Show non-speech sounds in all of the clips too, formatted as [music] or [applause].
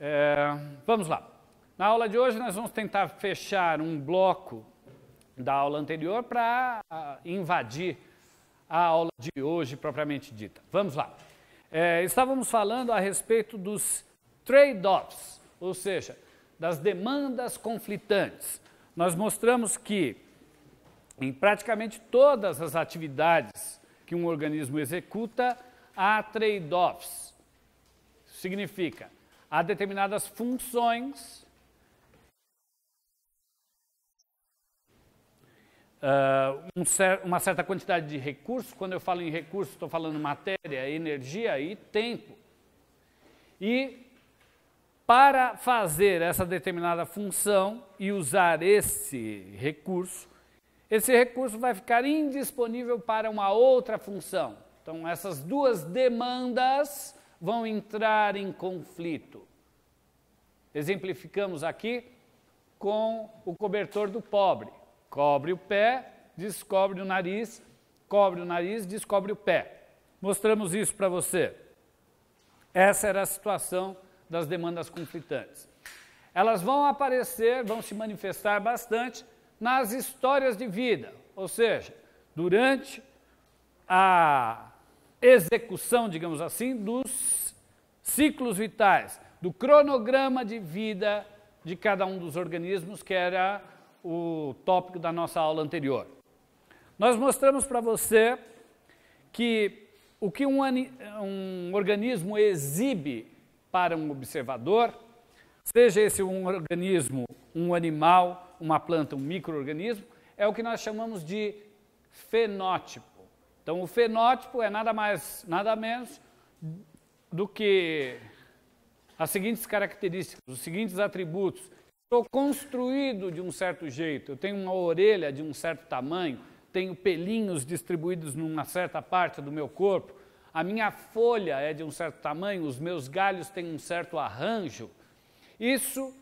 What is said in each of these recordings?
É, vamos lá. Na aula de hoje nós vamos tentar fechar um bloco da aula anterior para ah, invadir a aula de hoje propriamente dita. Vamos lá. É, estávamos falando a respeito dos trade-offs, ou seja, das demandas conflitantes. Nós mostramos que em praticamente todas as atividades que um organismo executa, há trade-offs. Significa, há determinadas funções Uh, um cer uma certa quantidade de recursos. Quando eu falo em recursos, estou falando matéria, energia e tempo. E para fazer essa determinada função e usar esse recurso, esse recurso vai ficar indisponível para uma outra função. Então, essas duas demandas vão entrar em conflito. Exemplificamos aqui com o cobertor do pobre. Cobre o pé, descobre o nariz, cobre o nariz, descobre o pé. Mostramos isso para você. Essa era a situação das demandas conflitantes. Elas vão aparecer, vão se manifestar bastante nas histórias de vida, ou seja, durante a execução, digamos assim, dos ciclos vitais, do cronograma de vida de cada um dos organismos, que era o tópico da nossa aula anterior. Nós mostramos para você que o que um, um, organismo exibe para um observador, seja esse um organismo, um animal, uma planta, um microorganismo, é o que nós chamamos de fenótipo. Então, o fenótipo é nada mais, nada menos do que as seguintes características, os seguintes atributos. Estou construído de um certo jeito, eu tenho uma orelha de um certo tamanho, tenho pelinhos distribuídos numa certa parte do meu corpo, a minha folha é de um certo tamanho, os meus galhos têm um certo arranjo. Isso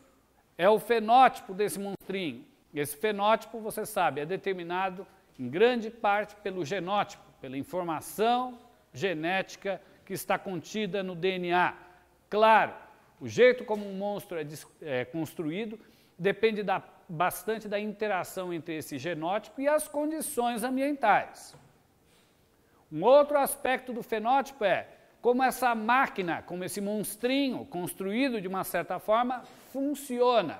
é o fenótipo desse monstrinho. Esse fenótipo, você sabe, é determinado em grande parte pelo genótipo pela informação genética que está contida no DNA. Claro, o jeito como um monstro é, é construído depende da, bastante da interação entre esse genótipo e as condições ambientais. Um outro aspecto do fenótipo é como essa máquina, como esse monstrinho construído de uma certa forma, funciona.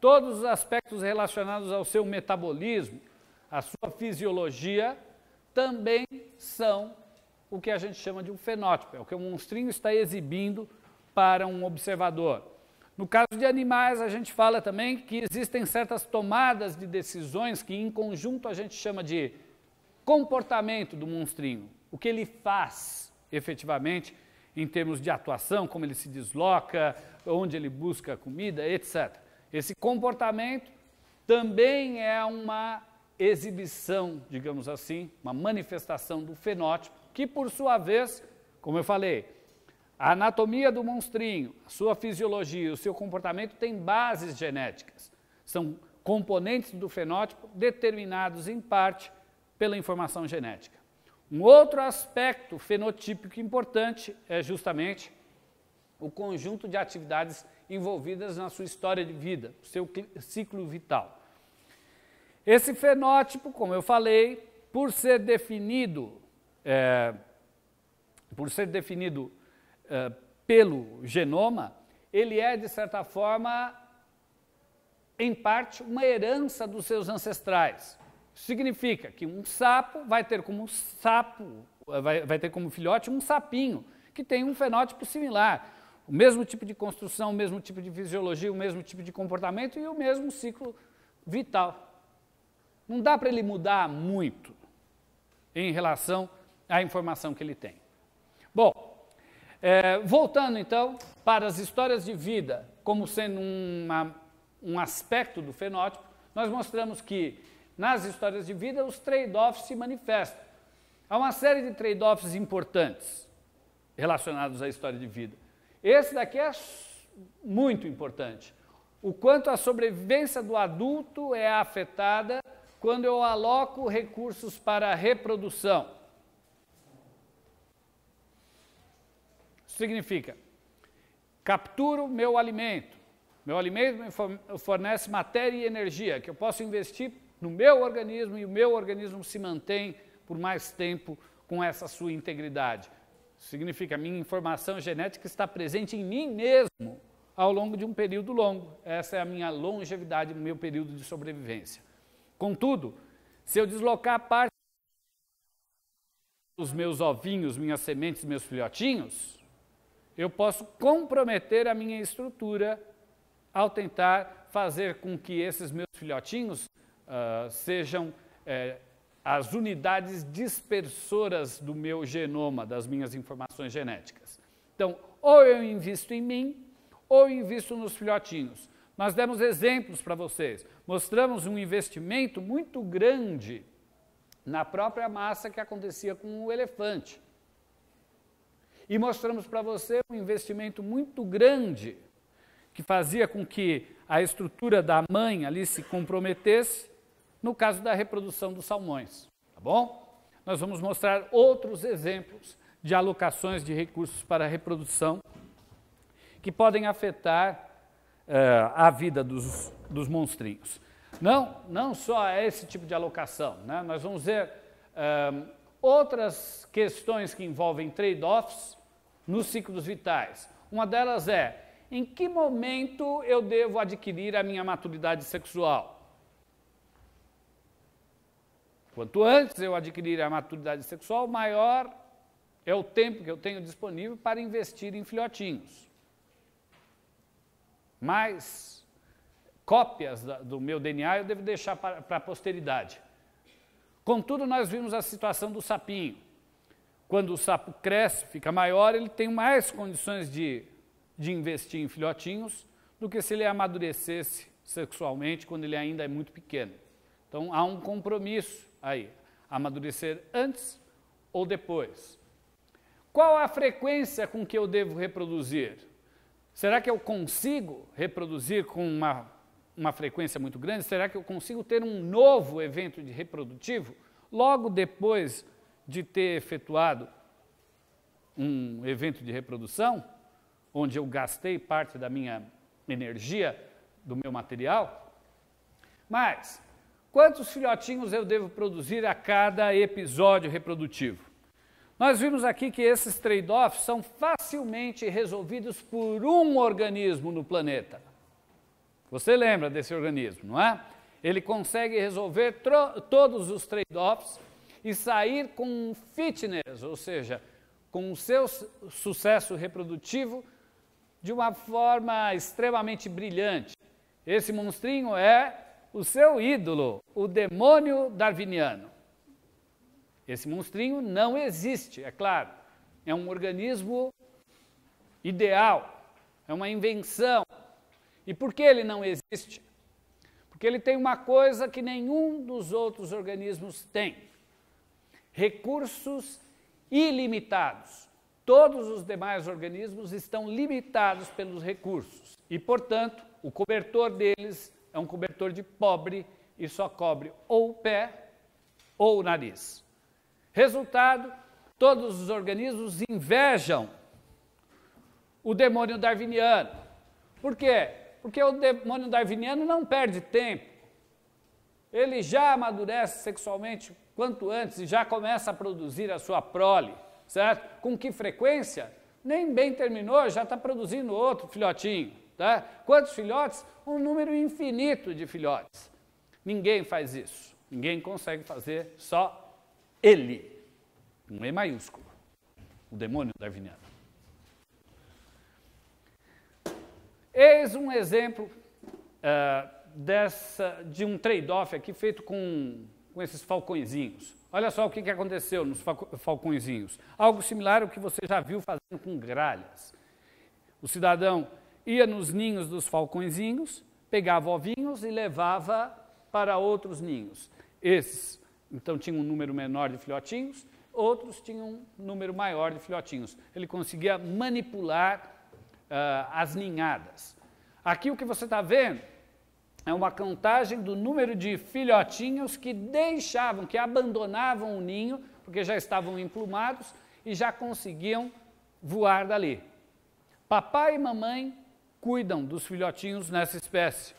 Todos os aspectos relacionados ao seu metabolismo, à sua fisiologia, também são o que a gente chama de um fenótipo, é o que o monstrinho está exibindo para um observador. No caso de animais, a gente fala também que existem certas tomadas de decisões que, em conjunto, a gente chama de comportamento do monstrinho, o que ele faz efetivamente em termos de atuação, como ele se desloca, onde ele busca comida, etc. Esse comportamento também é uma exibição, digamos assim, uma manifestação do fenótipo, que por sua vez, como eu falei, a anatomia do monstrinho, a sua fisiologia, o seu comportamento tem bases genéticas. São componentes do fenótipo determinados em parte pela informação genética. Um outro aspecto fenotípico importante é justamente o conjunto de atividades envolvidas na sua história de vida, seu ciclo vital. Esse fenótipo, como eu falei, por ser definido, é, por ser definido é, pelo genoma, ele é, de certa forma, em parte, uma herança dos seus ancestrais. Significa que um sapo vai ter como sapo, vai, vai ter como filhote um sapinho, que tem um fenótipo similar. O mesmo tipo de construção, o mesmo tipo de fisiologia, o mesmo tipo de comportamento e o mesmo ciclo vital. Não dá para ele mudar muito em relação à informação que ele tem. Bom, é, voltando então para as histórias de vida como sendo uma, um aspecto do fenótipo, nós mostramos que nas histórias de vida os trade-offs se manifestam. Há uma série de trade-offs importantes relacionados à história de vida. Esse daqui é muito importante. O quanto a sobrevivência do adulto é afetada quando eu aloco recursos para a reprodução. Significa, capturo meu alimento, meu alimento me fornece matéria e energia que eu posso investir no meu organismo e o meu organismo se mantém por mais tempo com essa sua integridade. Significa, minha informação genética está presente em mim mesmo ao longo de um período longo. Essa é a minha longevidade, meu período de sobrevivência. Contudo, se eu deslocar parte dos meus ovinhos, minhas sementes, meus filhotinhos, eu posso comprometer a minha estrutura ao tentar fazer com que esses meus filhotinhos uh, sejam eh, as unidades dispersoras do meu genoma, das minhas informações genéticas. Então, ou eu invisto em mim, ou eu invisto nos filhotinhos. Nós demos exemplos para vocês, mostramos um investimento muito grande na própria massa que acontecia com o elefante. E mostramos para você um investimento muito grande que fazia com que a estrutura da mãe ali se comprometesse no caso da reprodução dos salmões, tá bom? Nós vamos mostrar outros exemplos de alocações de recursos para a reprodução que podem afetar eh, a vida dos, dos monstrinhos. Não, não só é esse tipo de alocação. Né? Nós vamos ver eh, outras questões que envolvem trade-offs nos ciclos vitais. Uma delas é em que momento eu devo adquirir a minha maturidade sexual? Quanto antes eu adquirir a maturidade sexual, maior é o tempo que eu tenho disponível para investir em filhotinhos mais cópias do meu DNA eu devo deixar para, para a posteridade. Contudo, nós vimos a situação do sapinho. Quando o sapo cresce, fica maior, ele tem mais condições de, de investir em filhotinhos do que se ele amadurecesse sexualmente quando ele ainda é muito pequeno. Então há um compromisso aí, amadurecer antes ou depois. Qual a frequência com que eu devo reproduzir? Será que eu consigo reproduzir com uma, uma frequência muito grande? Será que eu consigo ter um novo evento de reprodutivo logo depois de ter efetuado um evento de reprodução, onde eu gastei parte da minha energia, do meu material? Mas, quantos filhotinhos eu devo produzir a cada episódio reprodutivo? Nós vimos aqui que esses trade-offs são facilmente resolvidos por um organismo no planeta. Você lembra desse organismo, não é? Ele consegue resolver todos os trade-offs e sair com fitness, ou seja, com o seu sucesso reprodutivo de uma forma extremamente brilhante. Esse monstrinho é o seu ídolo, o demônio darwiniano. Esse monstrinho não existe, é claro. É um organismo ideal, é uma invenção. E por que ele não existe? Porque ele tem uma coisa que nenhum dos outros organismos tem: recursos ilimitados. Todos os demais organismos estão limitados pelos recursos. E, portanto, o cobertor deles é um cobertor de pobre e só cobre ou o pé ou o nariz. Resultado: todos os organismos invejam o demônio darwiniano. Por quê? Porque o demônio darwiniano não perde tempo. Ele já amadurece sexualmente quanto antes e já começa a produzir a sua prole, certo? Com que frequência? Nem bem terminou, já está produzindo outro filhotinho. Tá? Quantos filhotes? Um número infinito de filhotes. Ninguém faz isso. Ninguém consegue fazer, só ele. Um E maiúsculo. O demônio darwiniano. Eis um exemplo uh, dessa, de um trade-off aqui feito com, com esses falcõezinhos. Olha só o que, que aconteceu nos falcõezinhos. Algo similar ao que você já viu fazendo com gralhas. O cidadão ia nos ninhos dos falcõezinhos, pegava ovinhos e levava para outros ninhos. Esses, então, tinham um número menor de filhotinhos, outros tinham um número maior de filhotinhos. Ele conseguia manipular uh, as ninhadas. Aqui o que você está vendo é uma contagem do número de filhotinhos que deixavam, que abandonavam o ninho, porque já estavam emplumados e já conseguiam voar dali. Papai e mamãe cuidam dos filhotinhos nessa espécie.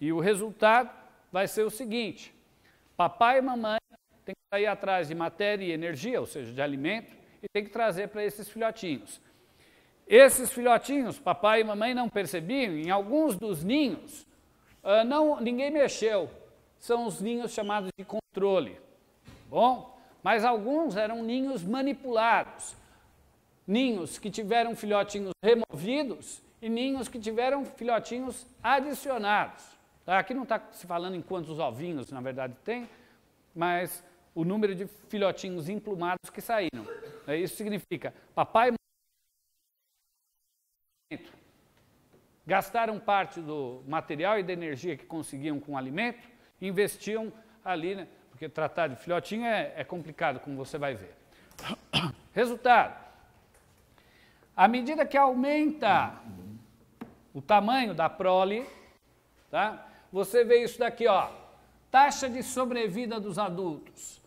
E o resultado vai ser o seguinte: papai e mamãe têm que sair atrás de matéria e energia, ou seja, de alimento, e tem que trazer para esses filhotinhos. Esses filhotinhos, papai e mamãe não percebiam, em alguns dos ninhos, uh, não, ninguém mexeu. São os ninhos chamados de controle. Bom, mas alguns eram ninhos manipulados. Ninhos que tiveram filhotinhos removidos e ninhos que tiveram filhotinhos adicionados. Tá? Aqui não está se falando em quantos ovinhos, na verdade, tem, mas o número de filhotinhos emplumados que saíram. É isso significa papai e Gastaram parte do material e da energia que conseguiam com o alimento, investiam ali, né? porque tratar de filhotinho é, é complicado, como você vai ver. [coughs] Resultado: à medida que aumenta o tamanho da prole, tá? Você vê isso daqui, ó. Taxa de sobrevida dos adultos.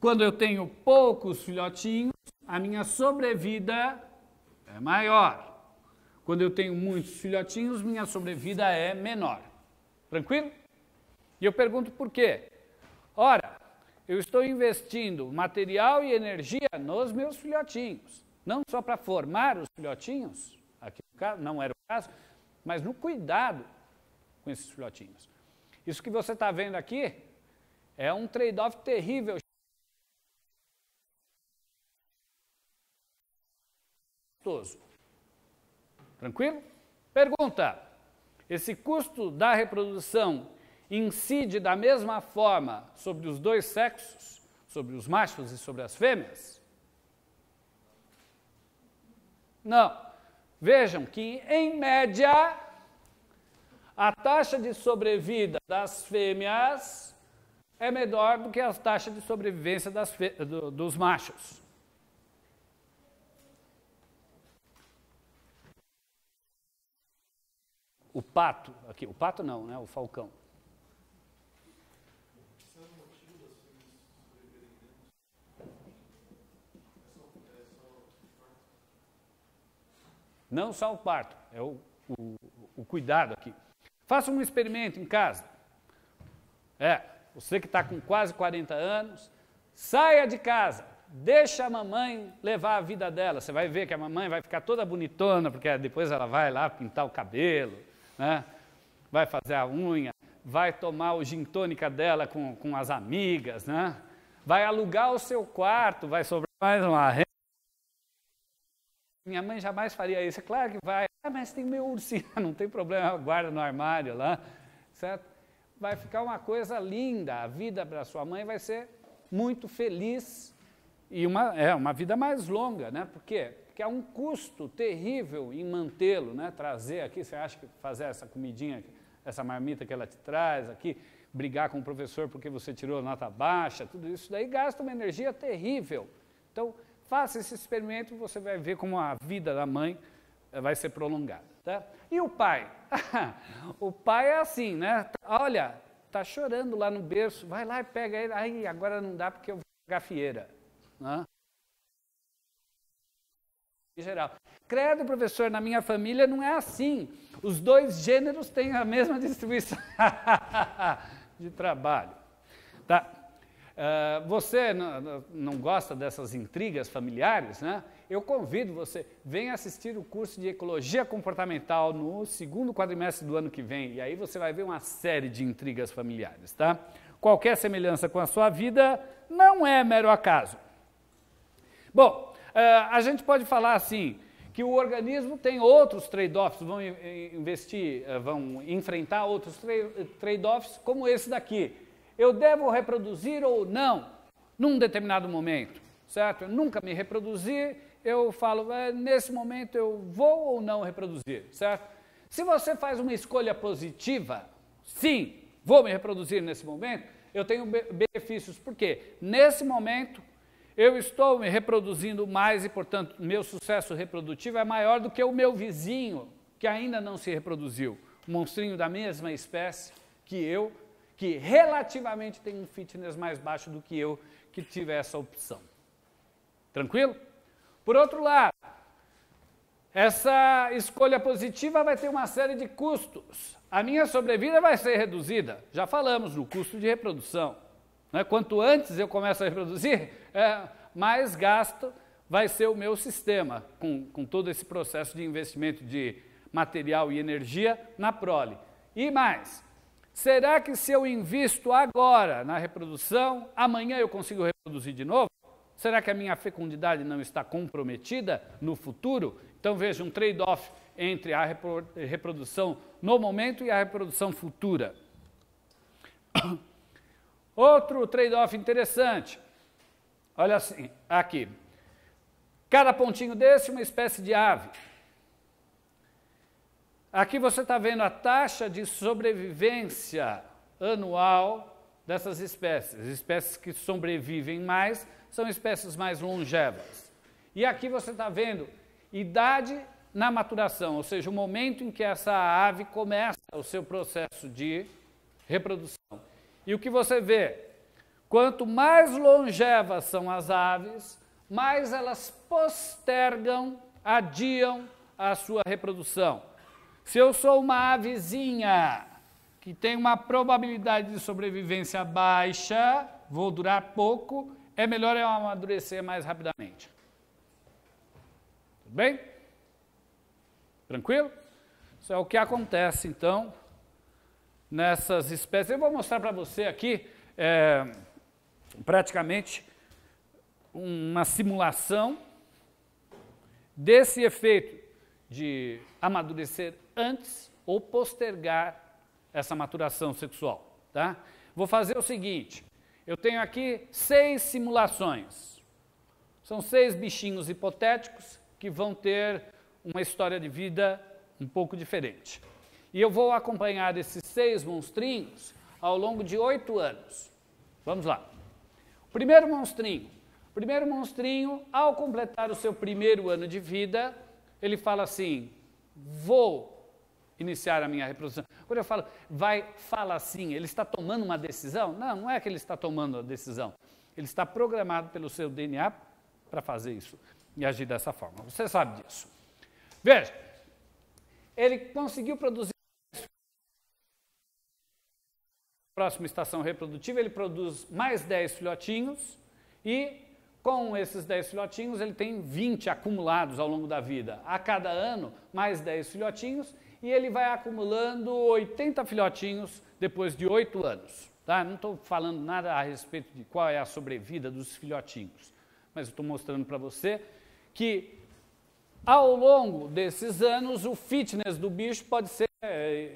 Quando eu tenho poucos filhotinhos, a minha sobrevida é maior. Quando eu tenho muitos filhotinhos, minha sobrevida é menor. Tranquilo? E eu pergunto por quê? Ora, eu estou investindo material e energia nos meus filhotinhos, não só para formar os filhotinhos, aqui no caso não era o caso, mas no cuidado com esses filhotinhos. Isso que você está vendo aqui é um trade-off terrível. Gostoso. Tranquilo? Pergunta: esse custo da reprodução incide da mesma forma sobre os dois sexos, sobre os machos e sobre as fêmeas? Não. Vejam que, em média, a taxa de sobrevida das fêmeas é menor do que a taxa de sobrevivência das, dos machos. o pato, aqui, o pato não, né, o falcão. Não só o parto, é o, o, o cuidado aqui. Faça um experimento em casa. É, você que está com quase 40 anos, saia de casa, deixa a mamãe levar a vida dela. Você vai ver que a mamãe vai ficar toda bonitona, porque depois ela vai lá pintar o cabelo, né? vai fazer a unha, vai tomar o gin tônica dela com, com as amigas, né? vai alugar o seu quarto, vai sobrar mais uma renda. Minha mãe jamais faria isso, é claro que vai. Ah, mas tem meu ursinho, [laughs] não tem problema, guarda no armário lá, certo? Vai ficar uma coisa linda, a vida para sua mãe vai ser muito feliz e uma, é, uma vida mais longa, né? Porque que há um custo terrível em mantê-lo, né? trazer aqui, você acha que fazer essa comidinha, essa marmita que ela te traz aqui, brigar com o professor porque você tirou nota baixa, tudo isso daí gasta uma energia terrível. Então, faça esse experimento e você vai ver como a vida da mãe eh, vai ser prolongada. Tá? E o pai? [laughs] o pai é assim, né? Olha, tá chorando lá no berço, vai lá e pega ele. agora não dá porque eu vou pegar fieira. Né? geral. Credo, professor, na minha família não é assim. Os dois gêneros têm a mesma [laughs] distribuição de trabalho. Tá? Uh, você não, não gosta dessas intrigas familiares, né? Eu convido você, venha assistir o curso de Ecologia Comportamental no segundo quadrimestre do ano que vem, e aí você vai ver uma série de intrigas familiares, tá? Qualquer semelhança com a sua vida não é mero acaso. Bom, ah, a gente pode falar assim, que o organismo tem outros trade-offs, vão investir, ah, vão enfrentar outros trade-offs como esse daqui. Eu devo reproduzir ou não num determinado momento, certo? Eu nunca me reproduzir, eu falo, é, nesse momento eu vou ou não reproduzir, certo? Se você faz uma escolha positiva, sim, vou me reproduzir nesse momento, eu tenho benefícios, porque nesse momento eu estou me reproduzindo mais e, portanto, meu sucesso reprodutivo é maior do que o meu vizinho, que ainda não se reproduziu, um monstrinho da mesma espécie que eu, que relativamente tem um fitness mais baixo do que eu, que tive essa opção. Tranquilo? Por outro lado, essa escolha positiva vai ter uma série de custos. A minha sobrevida vai ser reduzida. Já falamos no custo de reprodução. Né? Quanto antes eu começo a reproduzir, é, mais gasto vai ser o meu sistema, com, com todo esse processo de investimento de material e energia na prole. E mais, será que se eu invisto agora na reprodução, amanhã eu consigo reproduzir de novo? Será que a minha fecundidade não está comprometida no futuro? Então veja um trade-off entre a reprodução no momento e a reprodução futura. [coughs] Outro trade-off interessante. Olha assim, aqui. Cada pontinho desse, uma espécie de ave. Aqui você está vendo a taxa de sobrevivência anual dessas espécies. espécies que sobrevivem mais são espécies mais longevas. E aqui você está vendo idade na maturação, ou seja, o momento em que essa ave começa o seu processo de reprodução. E o que você vê? Quanto mais longevas são as aves, mais elas postergam, adiam a sua reprodução. Se eu sou uma avezinha que tem uma probabilidade de sobrevivência baixa, vou durar pouco, é melhor eu amadurecer mais rapidamente. Tudo bem? Tranquilo? Isso é o que acontece, então, nessas espécies. Eu vou mostrar para você aqui. É praticamente uma simulação desse efeito de amadurecer antes ou postergar essa maturação sexual. Tá? Vou fazer o seguinte: eu tenho aqui seis simulações. São seis bichinhos hipotéticos que vão ter uma história de vida um pouco diferente. E eu vou acompanhar esses seis monstrinhos ao longo de oito anos. Vamos lá. Primeiro monstrinho. Primeiro monstrinho, ao completar o seu primeiro ano de vida, ele fala assim: vou iniciar a minha reprodução. Quando eu falo, vai, fala assim, ele está tomando uma decisão? Não, não é que ele está tomando a decisão. Ele está programado pelo seu DNA para fazer isso e agir dessa forma. Você sabe disso. Veja, ele conseguiu produzir próxima estação reprodutiva, ele produz mais 10 filhotinhos e com esses 10 filhotinhos ele tem 20 acumulados ao longo da vida. A cada ano, mais 10 filhotinhos e ele vai acumulando 80 filhotinhos depois de 8 anos. Tá? Não estou falando nada a respeito de qual é a sobrevida dos filhotinhos, mas estou mostrando para você que ao longo desses anos o fitness do bicho pode ser eh,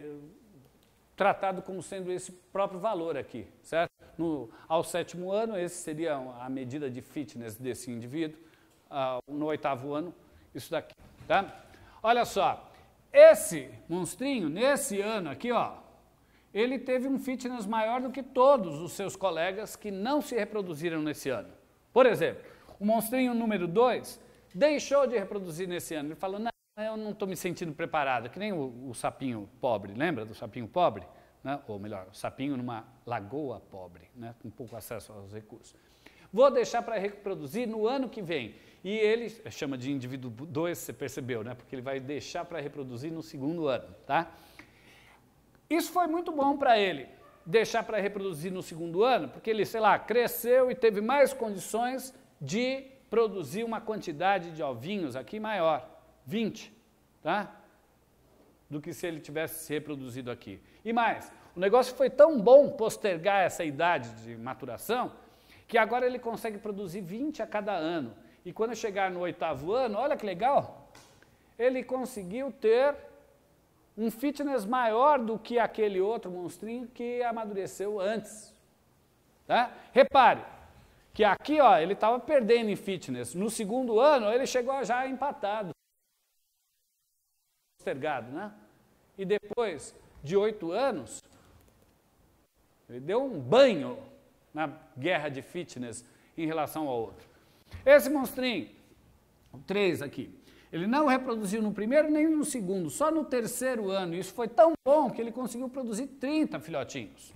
tratado como sendo esse próprio valor aqui, certo? No, ao sétimo ano, esse seria a medida de fitness desse indivíduo. Ah, no oitavo ano, isso daqui, tá? Olha só, esse monstrinho, nesse ano aqui, ó, ele teve um fitness maior do que todos os seus colegas que não se reproduziram nesse ano. Por exemplo, o monstrinho número 2 deixou de reproduzir nesse ano. Ele falou, não, ah, eu não estou me sentindo preparado, que nem o, o, sapinho pobre, lembra do sapinho pobre? Né? Ou melhor, o sapinho numa lagoa pobre, né? com pouco acesso aos recursos. Vou deixar para reproduzir no ano que vem. E ele chama de indivíduo 2, você percebeu, né? Porque ele vai deixar para reproduzir no segundo ano, tá? Isso foi muito bom para ele, deixar para reproduzir no segundo ano, porque ele, sei lá, cresceu e teve mais condições de produzir uma quantidade de ovinhos aqui maior. 20, tá? Do que se ele tivesse se reproduzido aqui. E mais, o negócio foi tão bom postergar essa idade de maturação que agora ele consegue produzir 20 a cada ano. E quando chegar no oitavo ano, olha que legal, ele conseguiu ter um fitness maior do que aquele outro monstrinho que amadureceu antes. Tá? Repare que aqui ó, ele estava perdendo em fitness. No segundo ano, ele chegou já empatado postergado, né? E depois de oito anos, ele deu um banho na guerra de fitness em relação ao outro. Esse monstrinho, o três aqui, ele não reproduziu no primeiro nem no segundo, só no terceiro ano. Isso foi tão bom que ele conseguiu produzir 30 filhotinhos.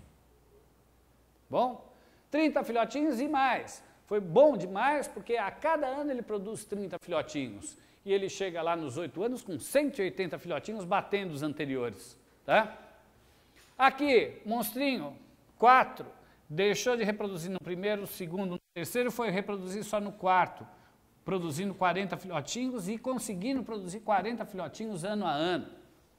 Bom, 30 filhotinhos e mais. Foi bom demais porque a cada ano ele produz 30 filhotinhos e ele chega lá nos oito anos com 180 filhotinhos batendo os anteriores. Tá? Aqui, monstrinho, quatro, deixou de reproduzir no primeiro, segundo, no terceiro, foi reproduzir só no quarto, produzindo 40 filhotinhos e conseguindo produzir 40 filhotinhos ano a ano.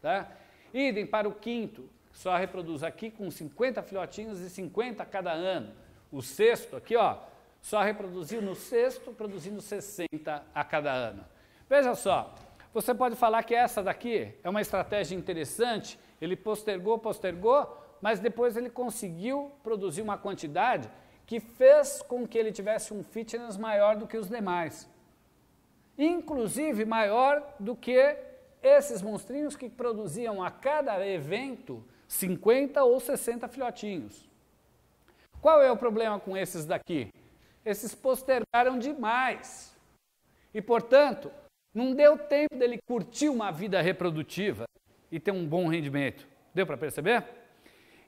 Tá? Idem para o quinto, só reproduz aqui com 50 filhotinhos e 50 a cada ano. O sexto aqui, ó, só reproduziu no sexto, produzindo 60 a cada ano. Veja só, você pode falar que essa daqui é uma estratégia interessante, ele postergou, postergou, mas depois ele conseguiu produzir uma quantidade que fez com que ele tivesse um fitness maior do que os demais. Inclusive maior do que esses monstrinhos que produziam a cada evento 50 ou 60 filhotinhos. Qual é o problema com esses daqui? Esses postergaram demais. E, portanto, não deu tempo dele curtir uma vida reprodutiva e ter um bom rendimento. Deu para perceber?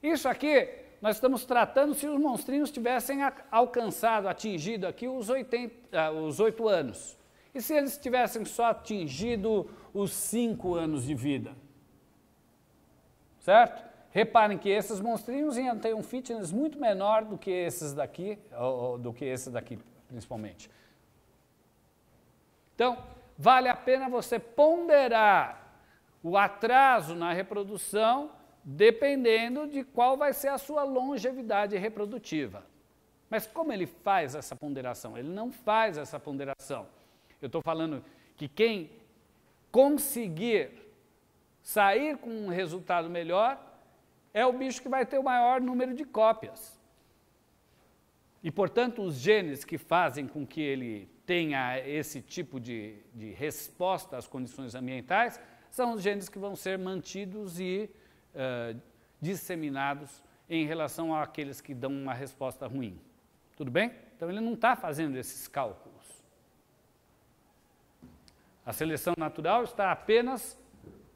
Isso aqui nós estamos tratando se os monstrinhos tivessem alcançado, atingido aqui os, 80, ah, os 8 anos. E se eles tivessem só atingido os 5 anos de vida? Certo? Reparem que esses monstrinhos iam ter um fitness muito menor do que esses daqui, do que esse daqui, principalmente. Então, vale a pena você ponderar o atraso na reprodução dependendo de qual vai ser a sua longevidade reprodutiva. Mas como ele faz essa ponderação? Ele não faz essa ponderação. Eu estou falando que quem conseguir sair com um resultado melhor é o bicho que vai ter o maior número de cópias. E, portanto, os genes que fazem com que ele tenha esse tipo de, de resposta às condições ambientais, são os genes que vão ser mantidos e uh, disseminados em relação àqueles que dão uma resposta ruim. Tudo bem? Então ele não está fazendo esses cálculos. A seleção natural está apenas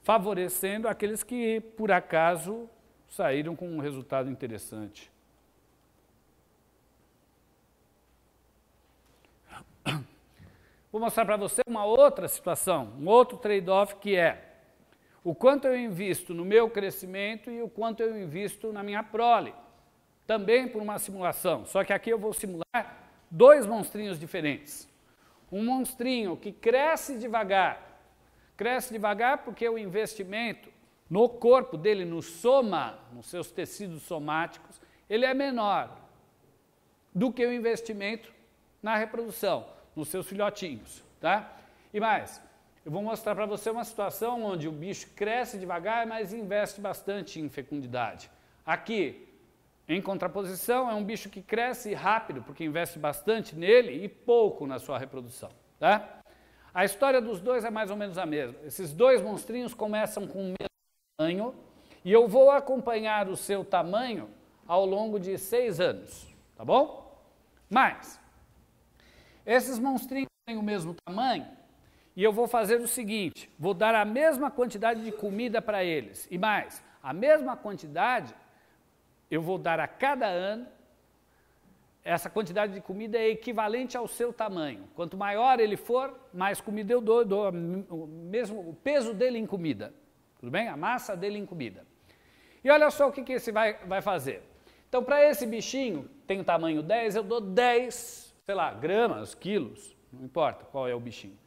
favorecendo aqueles que, por acaso, saíram com um resultado interessante. Vou mostrar para você uma outra situação, um outro trade-off que é o quanto eu invisto no meu crescimento e o quanto eu invisto na minha prole. Também por uma simulação, só que aqui eu vou simular dois monstrinhos diferentes. Um monstrinho que cresce devagar. Cresce devagar porque o investimento no corpo dele, no soma, nos seus tecidos somáticos, ele é menor do que o investimento na reprodução nos seus filhotinhos, tá? E mais, eu vou mostrar para você uma situação onde o bicho cresce devagar, mas investe bastante em fecundidade. Aqui, em contraposição, é um bicho que cresce rápido, porque investe bastante nele e pouco na sua reprodução, tá? A história dos dois é mais ou menos a mesma. Esses dois monstrinhos começam com o mesmo tamanho e eu vou acompanhar o seu tamanho ao longo de seis anos, tá bom? Mas, esses monstrinhos têm o mesmo tamanho e eu vou fazer o seguinte: vou dar a mesma quantidade de comida para eles. E mais, a mesma quantidade eu vou dar a cada ano. Essa quantidade de comida é equivalente ao seu tamanho. Quanto maior ele for, mais comida eu dou, eu dou o, mesmo, o peso dele em comida. Tudo bem? A massa dele em comida. E olha só o que, que esse vai, vai fazer. Então, para esse bichinho, tem o tamanho 10, eu dou 10 sei lá, gramas, quilos, não importa qual é o bichinho.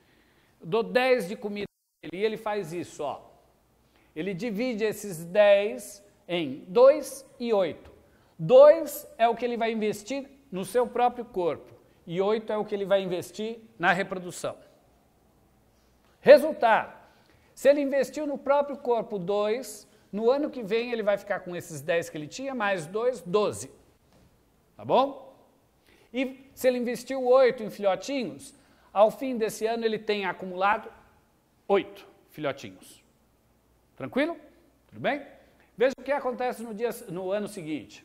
Eu dou 10 de comida para ele e ele faz isso, ó. Ele divide esses 10 em 2 e 8. 2 é o que ele vai investir no seu próprio corpo e 8 é o que ele vai investir na reprodução. Resultado: se ele investiu no próprio corpo 2, no ano que vem ele vai ficar com esses 10 que ele tinha, mais 2, 12. Tá bom? E se ele investiu oito em filhotinhos, ao fim desse ano ele tem acumulado oito filhotinhos. Tranquilo? Tudo bem? Veja o que acontece no, dia, no ano seguinte.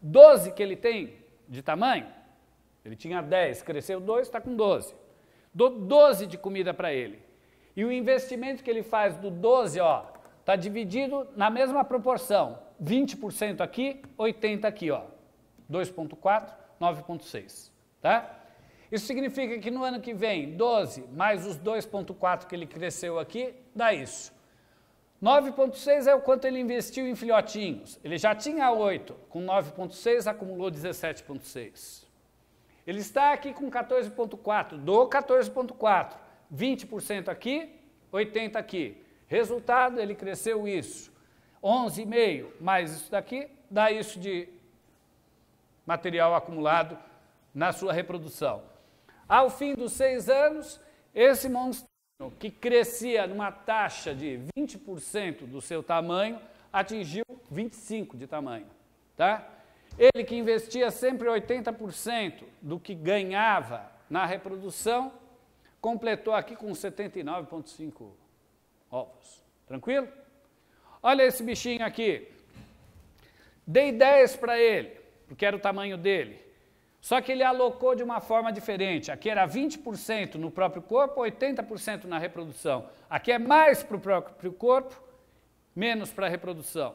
12 que ele tem de tamanho, ele tinha 10, cresceu 2, está com 12. Dou 12 de comida para ele. E o investimento que ele faz do 12, ó, está dividido na mesma proporção. 20% aqui, 80% aqui, ó. 2,4, 9,6. Tá? Isso significa que no ano que vem, 12 mais os 2,4 que ele cresceu aqui, dá isso. 9,6 é o quanto ele investiu em filhotinhos. Ele já tinha 8, com 9,6 acumulou 17,6. Ele está aqui com 14,4, do 14,4, 20% aqui, 80% aqui. Resultado, ele cresceu isso. 11,5 mais isso daqui, dá isso de material acumulado na sua reprodução. Ao fim dos seis anos, esse monstro que crescia numa taxa de 20% do seu tamanho, atingiu 25% de tamanho. Tá? Ele que investia sempre 80% do que ganhava na reprodução, completou aqui com 79,5 ovos. Tranquilo? Olha esse bichinho aqui. Dei 10 para ele, porque era o tamanho dele. Só que ele alocou de uma forma diferente. Aqui era 20% no próprio corpo, 80% na reprodução. Aqui é mais para o próprio corpo, menos para a reprodução.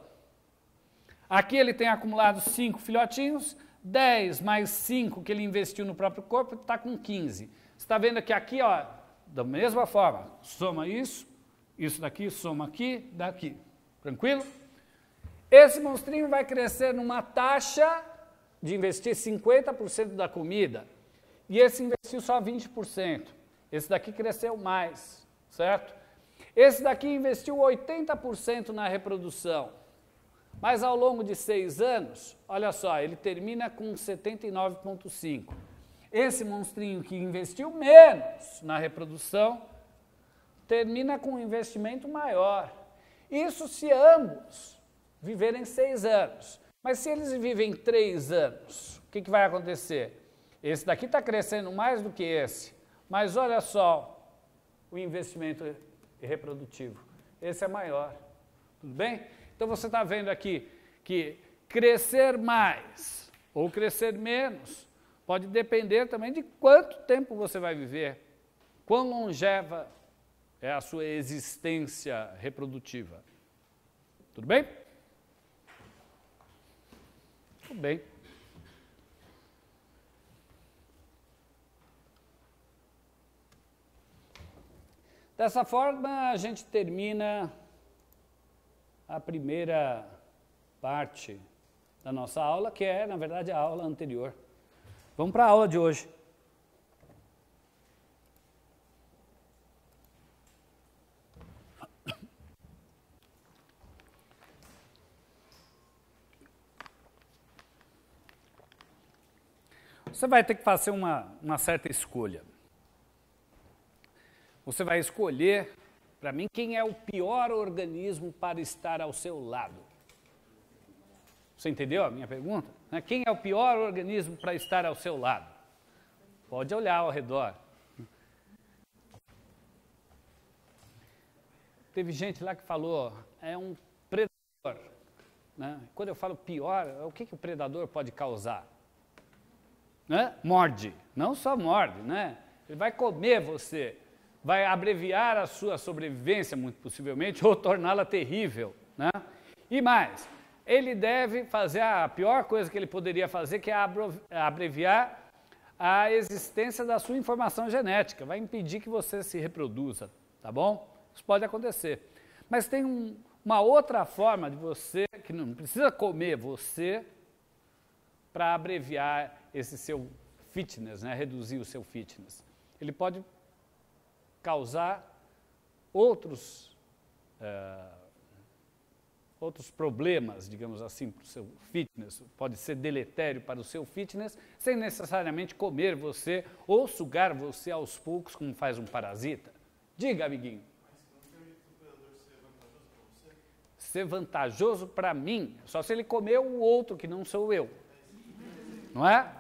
Aqui ele tem acumulado 5 filhotinhos, 10 mais 5 que ele investiu no próprio corpo, está com 15. Você está vendo que aqui, ó, da mesma forma, soma isso, isso daqui, soma aqui, daqui. Tranquilo? Esse monstrinho vai crescer numa taxa de investir 50% da comida e esse investiu só 20%. Esse daqui cresceu mais, certo? Esse daqui investiu 80% na reprodução. Mas ao longo de seis anos, olha só, ele termina com 79,5. Esse monstrinho que investiu menos na reprodução termina com um investimento maior. Isso se ambos viverem seis anos. Mas se eles vivem três anos, o que, que vai acontecer? Esse daqui está crescendo mais do que esse, mas olha só o investimento reprodutivo. Esse é maior. Tudo bem? Então você está vendo aqui que crescer mais ou crescer menos pode depender também de quanto tempo você vai viver, quão longeva é a sua existência reprodutiva. Tudo bem? Muito bem. Dessa forma, a gente termina a primeira parte da nossa aula, que é, na verdade, a aula anterior. Vamos para a aula de hoje. você vai ter que fazer uma, uma certa escolha. Você vai escolher, para mim, quem é o pior organismo para estar ao seu lado. Você entendeu a minha pergunta? Né? Quem é o pior organismo para estar ao seu lado? Pode olhar ao redor. Teve gente lá que falou, é um predador. Né? Quando eu falo pior, o que, que o predador pode causar? né? morde, não só morde, né? ele vai comer você, vai abreviar a sua sobrevivência, muito possivelmente, [laughs] ou torná-la terrível. Né? E mais, ele deve fazer a pior coisa que ele poderia fazer, que é abreviar a existência da sua informação genética, vai impedir que você se reproduza, tá bom? Isso pode acontecer. Mas tem um, uma outra forma de você, que não precisa comer você, para abreviar esse seu fitness, né, reduzir o seu fitness. Ele pode causar outros, eh, outros problemas, digamos assim, para o seu fitness. Pode ser deletério para o seu fitness, sem necessariamente comer você ou sugar você aos poucos, como faz um parasita. Diga, amiguinho. Ser vantajoso para mim, só se ele comer o outro que não sou eu, não é?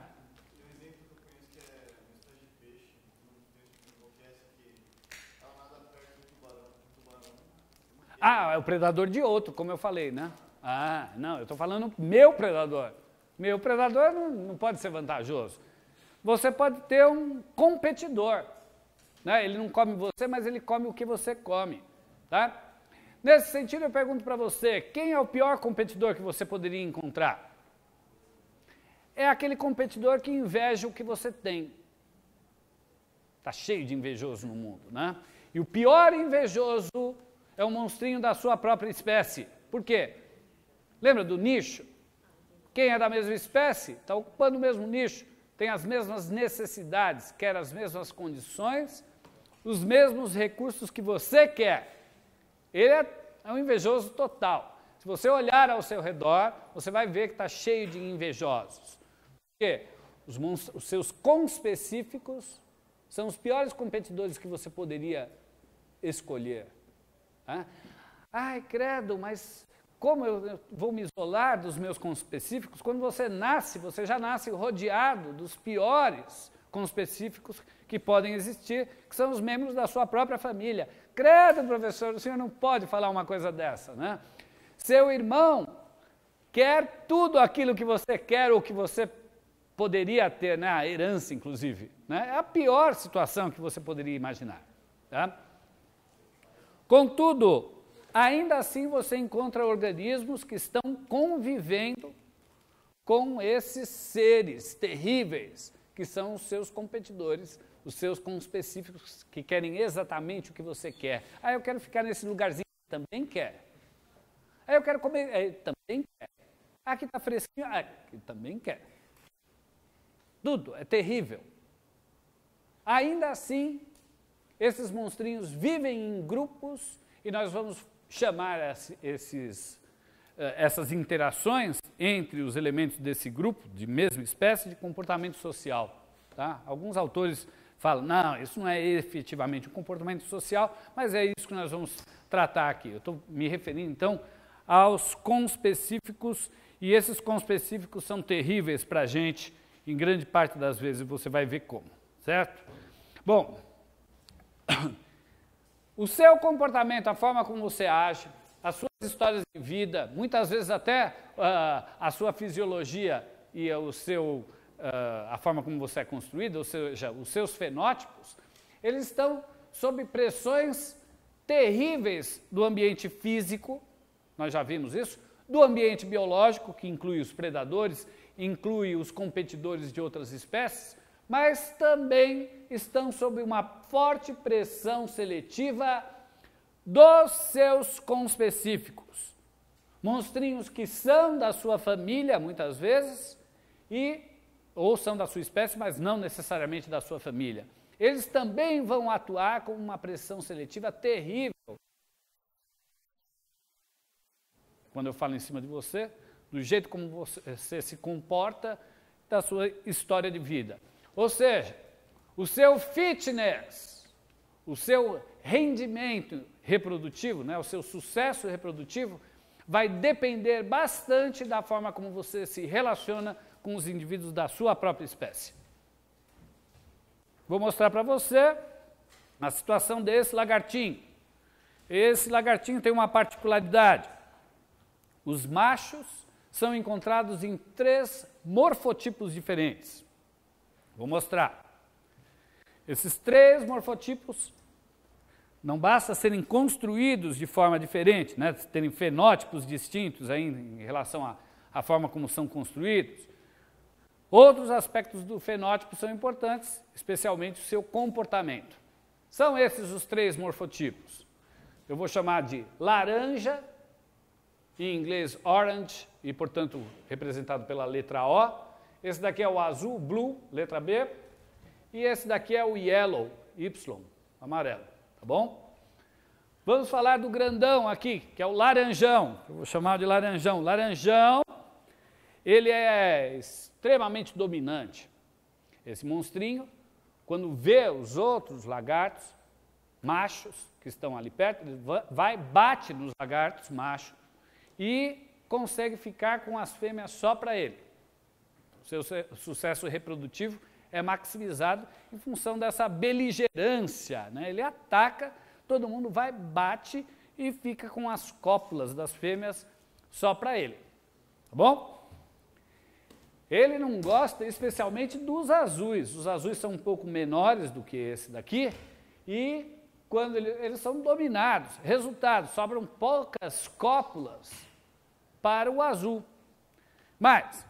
Ah, é o predador de outro, como eu falei, né? Ah, não, eu estou falando meu predador. Meu predador não, não, pode ser vantajoso. Você pode ter um competidor. Né? Ele não come você, mas ele come o que você come. Tá? Nesse sentido, eu pergunto para você: quem é o pior competidor que você poderia encontrar? É aquele competidor que inveja o que você tem. Está cheio de invejoso no mundo, né? E o pior invejoso é um monstrinho da sua própria espécie. Por quê? Lembra do nicho? Quem é da mesma espécie está ocupando o mesmo nicho, tem as mesmas necessidades, quer as mesmas condições, os mesmos recursos que você quer. Ele é, é um invejoso total. Se você olhar ao seu redor, você vai ver que está cheio de invejosos. Porque os, os seus conspecíficos são os piores competidores que você poderia escolher. Ai, credo, mas como eu vou me isolar dos meus conspecíficos? Quando você nasce, você já nasce rodeado dos piores conspecíficos que podem existir, que são os membros da sua própria família. Credo, professor, o senhor não pode falar uma coisa dessa, né? Seu irmão quer tudo aquilo que você quer ou que você poderia ter, né? A herança, inclusive. Né? É a pior situação que você poderia imaginar, tá? Contudo, ainda assim você encontra organismos que estão convivendo com esses seres terríveis, que são os seus competidores, os seus conspecíficos que querem exatamente o que você quer. Ah, eu quero ficar nesse lugarzinho, também quer. Ah, eu quero comer, também quer. Ah, aqui está fresquinho, ah, aqui também quer. Tudo é terrível. Ainda assim, esses monstrinhos vivem em grupos e nós vamos chamar esses, eh, essas interações entre os elementos desse grupo, de mesma espécie, de comportamento social. Tá? Alguns autores falam, não, isso não é efetivamente um comportamento social, mas é isso que nós vamos tratar aqui. Eu estou me referindo, então, aos conspecíficos, e esses conspecíficos são terríveis para a gente, em grande parte das vezes você vai ver como, certo? Bom, o seu comportamento, a forma como você age, as suas histórias de vida, muitas vezes até uh, a sua fisiologia e o seu, uh, a forma como você é construído, ou seja, os seus fenótipos, eles estão sob pressões terríveis do ambiente físico, nós já vimos isso, do ambiente biológico, que inclui os predadores, inclui os competidores de outras espécies, mas também estão sob uma forte pressão seletiva dos seus conspecíficos. Monstrinhos que são da sua família, muitas vezes, e ou são da sua espécie, mas não necessariamente da sua família. Eles também vão atuar com uma pressão seletiva terrível. Quando eu falo em cima de você, do jeito como você se comporta, da sua história de vida. Ou seja, o seu fitness, o seu rendimento reprodutivo, né, o seu sucesso reprodutivo, vai depender bastante da forma como você se relaciona com os indivíduos da sua própria espécie. Vou mostrar para você a situação desse lagartinho. Esse lagartinho tem uma particularidade. Os machos são encontrados em três morfotipos diferentes. Vou mostrar. Esses três morfotipos não basta serem construídos de forma diferente, né? terem fenótipos distintos em relação à, à forma como são construídos. Outros aspectos do fenótipo são importantes, especialmente o seu comportamento. São esses os três morfotipos. Eu vou chamar de laranja, em inglês orange, e portanto representado pela letra O, esse daqui é o azul, blue, letra B. E esse daqui é o yellow, Y, amarelo, tá bom? Vamos falar do grandão aqui, que é o laranjão. Eu vou chamar de laranjão. Laranjão, ele é extremamente dominante. Esse monstrinho, quando vê os outros lagartos, machos, que estão ali perto, ele vai, bate nos lagartos machos e consegue ficar com as fêmeas só para ele seu sucesso reprodutivo é maximizado em função dessa beligerância. Né? Ele ataca, todo mundo vai, bate e fica com as cópulas das fêmeas só para ele. Tá bom? Ele não gosta especialmente dos azuis. Os azuis são um pouco menores do que esse daqui e quando ele, eles são dominados. Resultado, sobram poucas cópulas para o azul. Mas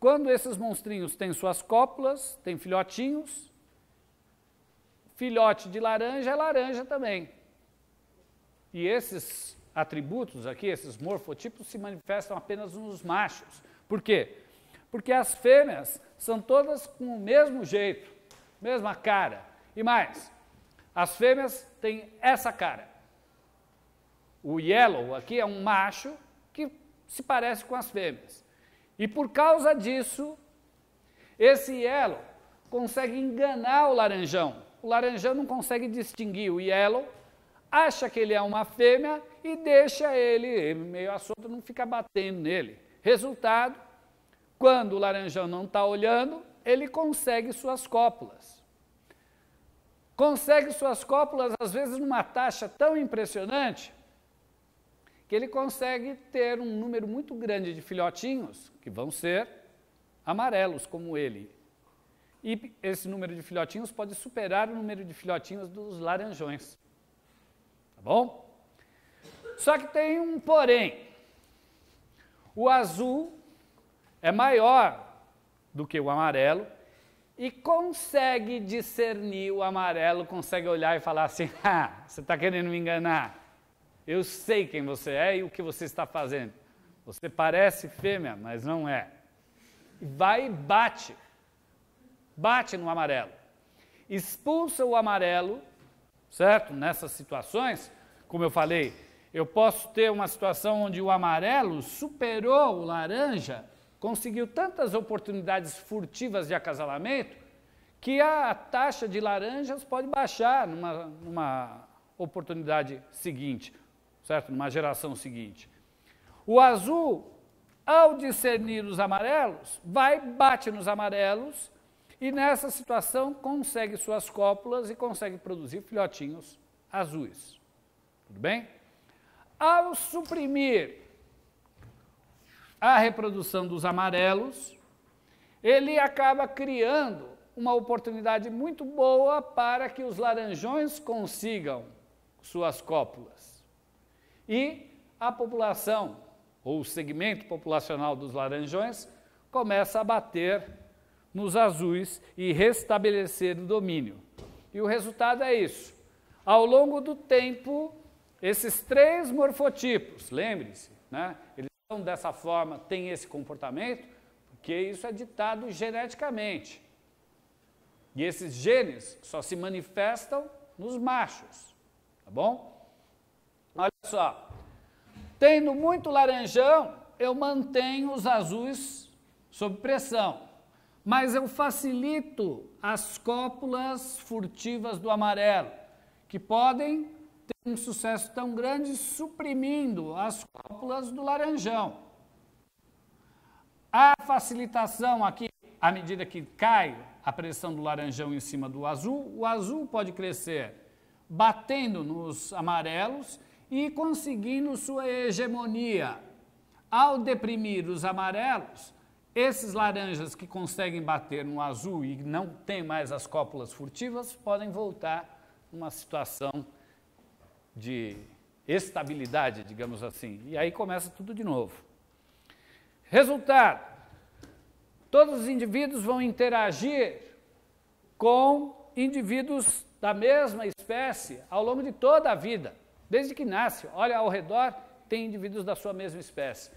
quando esses monstrinhos têm suas cópulas, têm filhotinhos, filhote de laranja é laranja também. E esses atributos aqui, esses morfotipos, se manifestam apenas nos machos. Por quê? Porque as fêmeas são todas com o mesmo jeito, mesma cara. E mais, as fêmeas têm essa cara. O yellow aqui é um macho que se parece com as fêmeas. E por causa disso, esse yellow consegue enganar o laranjão. O laranjão não consegue distinguir o yellow, acha que ele é uma fêmea e deixa ele meio assunto, não fica batendo nele. Resultado, quando o laranjão não está olhando, ele consegue suas cópulas. Consegue suas cópulas, às vezes, numa taxa tão impressionante que ele consegue ter um número muito grande de filhotinhos que vão ser amarelos como ele. E esse número de filhotinhos pode superar o número de filhotinhos dos laranjões. Tá bom? Só que tem um porém. O azul é maior do que o amarelo e consegue discernir o amarelo, consegue olhar e falar assim: [laughs] ah, você está querendo me enganar. Eu sei quem você é e o que você está fazendo. Você parece fêmea, mas não é. Vai e bate. Bate no amarelo. Expulsa o amarelo, certo? Nessas situações, como eu falei, eu posso ter uma situação onde o amarelo superou o laranja, conseguiu tantas oportunidades furtivas de acasalamento, que a taxa de laranjas pode baixar numa, numa oportunidade seguinte certo? Numa geração seguinte. O azul, ao discernir os amarelos, vai, bate nos amarelos e nessa situação consegue suas cópulas e consegue produzir filhotinhos azuis. Tudo bem? Ao suprimir a reprodução dos amarelos, ele acaba criando uma oportunidade muito boa para que os laranjões consigam suas cópulas. E a população, ou o segmento populacional dos laranjões, começa a bater nos azuis e restabelecer o domínio. E o resultado é isso. Ao longo do tempo, esses três morfotipos, lembre-se, né, eles são dessa forma, têm esse comportamento, porque isso é ditado geneticamente. E esses genes só se manifestam nos machos, tá bom? Olha só. Tendo muito laranjão, eu mantenho os azuis sob pressão, mas eu facilito as cópulas furtivas do amarelo, que podem ter um sucesso tão grande suprimindo as cópulas do laranjão. A facilitação aqui, à medida que cai a pressão do laranjão em cima do azul, o azul pode crescer batendo nos amarelos e conseguindo sua hegemonia. Ao deprimir os amarelos, esses laranjas que conseguem bater no azul e não tem mais as cópulas furtivas podem voltar numa situação de estabilidade, digamos assim. E aí começa tudo de novo. Resultado: todos os indivíduos vão interagir com indivíduos da mesma espécie ao longo de toda a vida. Desde que nasce, olha ao redor, tem indivíduos da sua mesma espécie.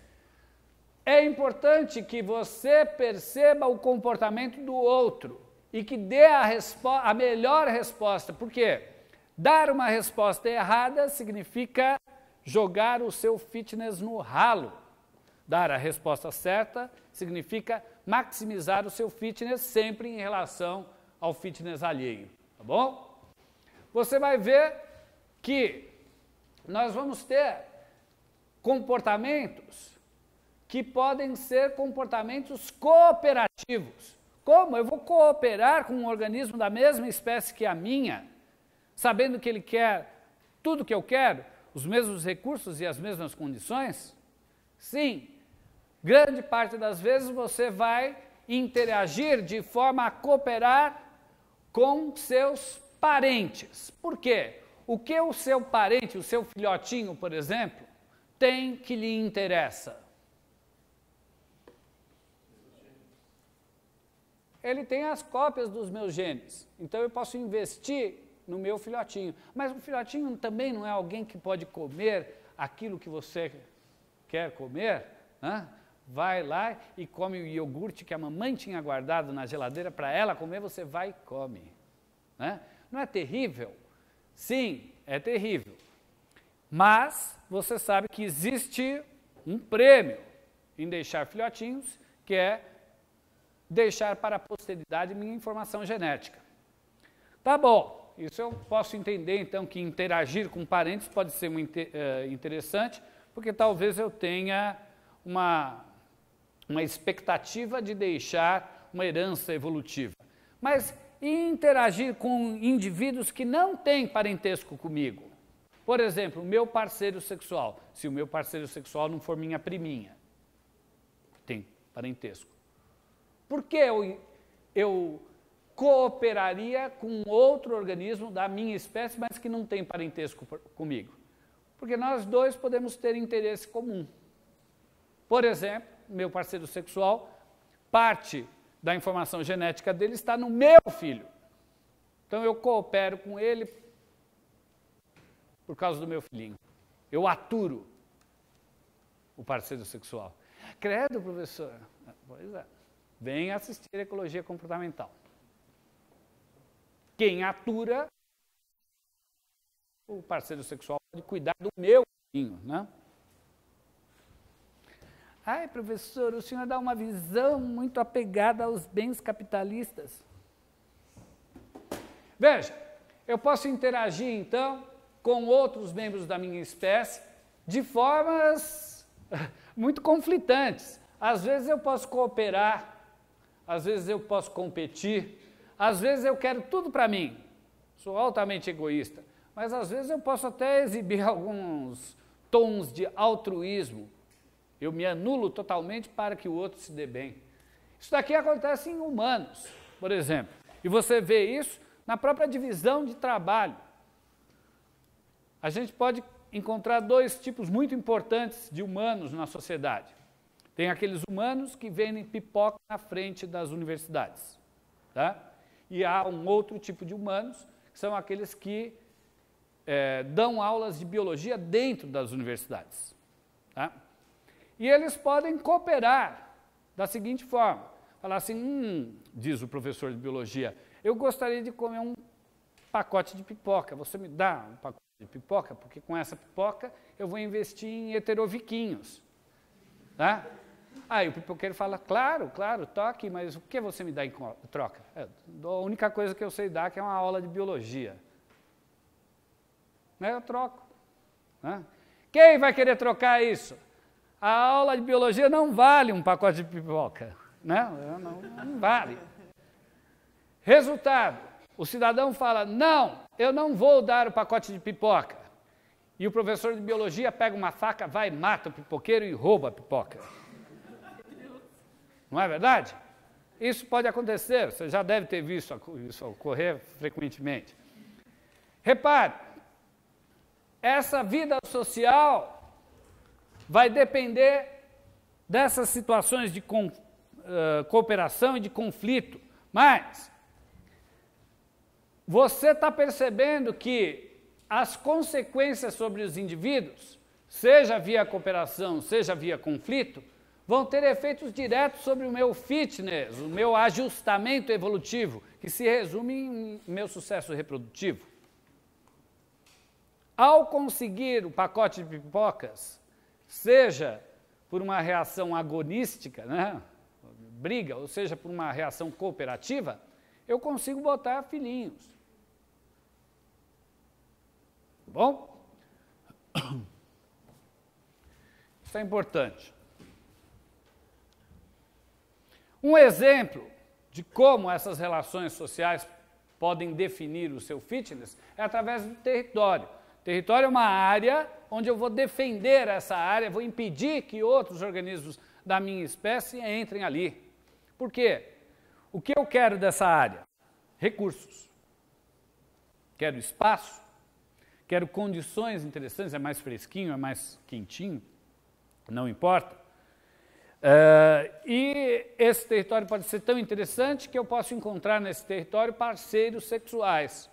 É importante que você perceba o comportamento do outro e que dê a, a melhor resposta. Por quê? Dar uma resposta errada significa jogar o seu fitness no ralo. Dar a resposta certa significa maximizar o seu fitness sempre em relação ao fitness alheio, tá bom? Você vai ver que nós vamos ter comportamentos que podem ser comportamentos cooperativos. Como? Eu vou cooperar com um organismo da mesma espécie que a minha, sabendo que ele quer tudo que eu quero, os mesmos recursos e as mesmas condições? Sim, grande parte das vezes você vai interagir de forma a cooperar com seus parentes. Por quê? O que o seu parente, o seu filhotinho, por exemplo, tem que lhe interessa? Ele tem as cópias dos meus genes, então eu posso investir no meu filhotinho. Mas o filhotinho também não é alguém que pode comer aquilo que você quer comer, né? vai lá e come o iogurte que a mamãe tinha guardado na geladeira para ela comer, você vai e come. Né? Não é terrível? Sim, é terrível. Mas você sabe que existe um prêmio em deixar filhotinhos, que é deixar para a posteridade minha informação genética. Tá bom, isso eu posso entender então que interagir com parentes pode ser muito eh, interessante, porque talvez eu tenha uma, uma expectativa de deixar uma herança evolutiva. Mas e interagir com indivíduos que não têm parentesco comigo. Por exemplo, o meu parceiro sexual. Se o meu parceiro sexual não for minha priminha, tem parentesco. Por que eu, eu cooperaria com outro organismo da minha espécie, mas que não tem parentesco comigo? Porque nós dois podemos ter interesse comum. Por exemplo, meu parceiro sexual parte da informação genética dele está no meu filho. Então eu coopero com ele por causa do meu filhinho. Eu aturo o parceiro sexual. Credo, professor. Ah, pois é. Vem assistir Ecologia Comportamental. Quem atura o parceiro sexual pode cuidar do meu filhinho, né? Ai, professor, o senhor dá uma visão muito apegada aos bens capitalistas. Veja, eu posso interagir então com outros membros da minha espécie de formas [laughs] muito conflitantes. Às vezes eu posso cooperar, às vezes eu posso competir, às vezes eu quero tudo para mim. Sou altamente egoísta, mas às vezes eu posso até exibir [laughs] alguns tons de altruísmo eu me anulo totalmente para que o outro se dê bem. Isso daqui acontece em humanos, por exemplo. E você vê isso na própria divisão de trabalho. A gente pode encontrar dois tipos muito importantes de humanos na sociedade. Tem aqueles humanos que vendem pipoca na frente das universidades. Tá? E há um outro tipo de humanos, que são aqueles que é, dão aulas de biologia dentro das universidades. Tá? E eles podem cooperar da seguinte forma: falar assim, hum, diz o professor de biologia, eu gostaria de comer um pacote de pipoca, você me dá um pacote de pipoca, porque com essa pipoca eu vou investir em heteroviquinhos. Tá? Aí o pipoqueiro fala, claro, claro, toque, mas o que você me dá em troca? É, a única coisa que eu sei dar é que é uma aula de biologia. Né, eu troco. Né? Quem vai querer trocar isso? a aula de biologia não vale um pacote de pipoca. Né? Não, não vale. Resultado: o cidadão fala, não, eu não vou dar o pacote de pipoca. E o professor de biologia pega uma faca, vai, mata o pipoqueiro e rouba a pipoca. Não é verdade? Isso pode acontecer, você já deve ter visto isso ocorrer frequentemente. Repare, essa vida social vai depender dessas situações de com, uh, eh, cooperação e de conflito. Mas você está percebendo que as consequências sobre os indivíduos, seja via cooperação, seja via conflito, vão ter efeitos diretos sobre o meu fitness, o meu ajustamento evolutivo, que se resume em meu sucesso reprodutivo. Ao conseguir o pacote de pipocas, seja por uma reação agonística, né? briga, ou seja por uma reação cooperativa, eu consigo botar filhinhos. Tá bom? Isso é importante. Um exemplo de como essas relações sociais podem definir o seu fitness é através do território. O território é uma área onde eu vou defender essa área, vou impedir que outros organismos da minha espécie entrem ali. Por quê? O que eu quero dessa área? Recursos. Quero espaço, quero condições interessantes, é mais fresquinho, é mais quentinho, não importa. Uh, e esse território pode ser tão interessante que eu posso encontrar nesse território parceiros sexuais.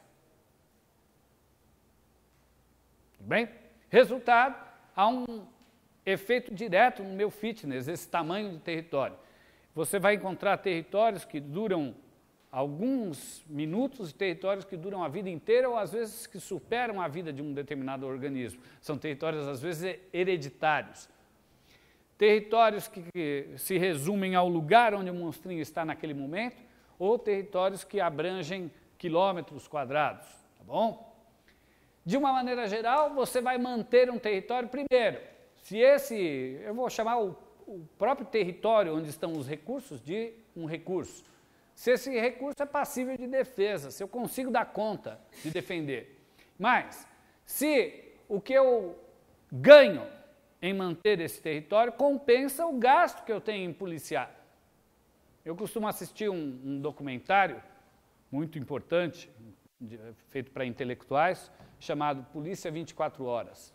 Tudo bem? Resultado, há um efeito direto no meu fitness, esse tamanho de território. Você vai encontrar territórios que duram alguns minutos, territórios que duram a vida inteira ou às vezes que superam a vida de um determinado organismo. São territórios às vezes hereditários. Territórios que, que se resumem ao lugar onde o monstrinho está naquele momento ou territórios que abrangem quilômetros quadrados, tá bom? De uma maneira geral, você vai manter um território primeiro. Se esse, eu vou chamar o, o próprio território onde estão os recursos de um recurso. Se esse recurso é passível de defesa, se eu consigo dar conta de defender. Mas, se o que eu ganho em manter esse território compensa o gasto que eu tenho em policiar. Eu costumo assistir um, um documentário muito importante, de, feito para intelectuais, chamado Polícia 24 Horas.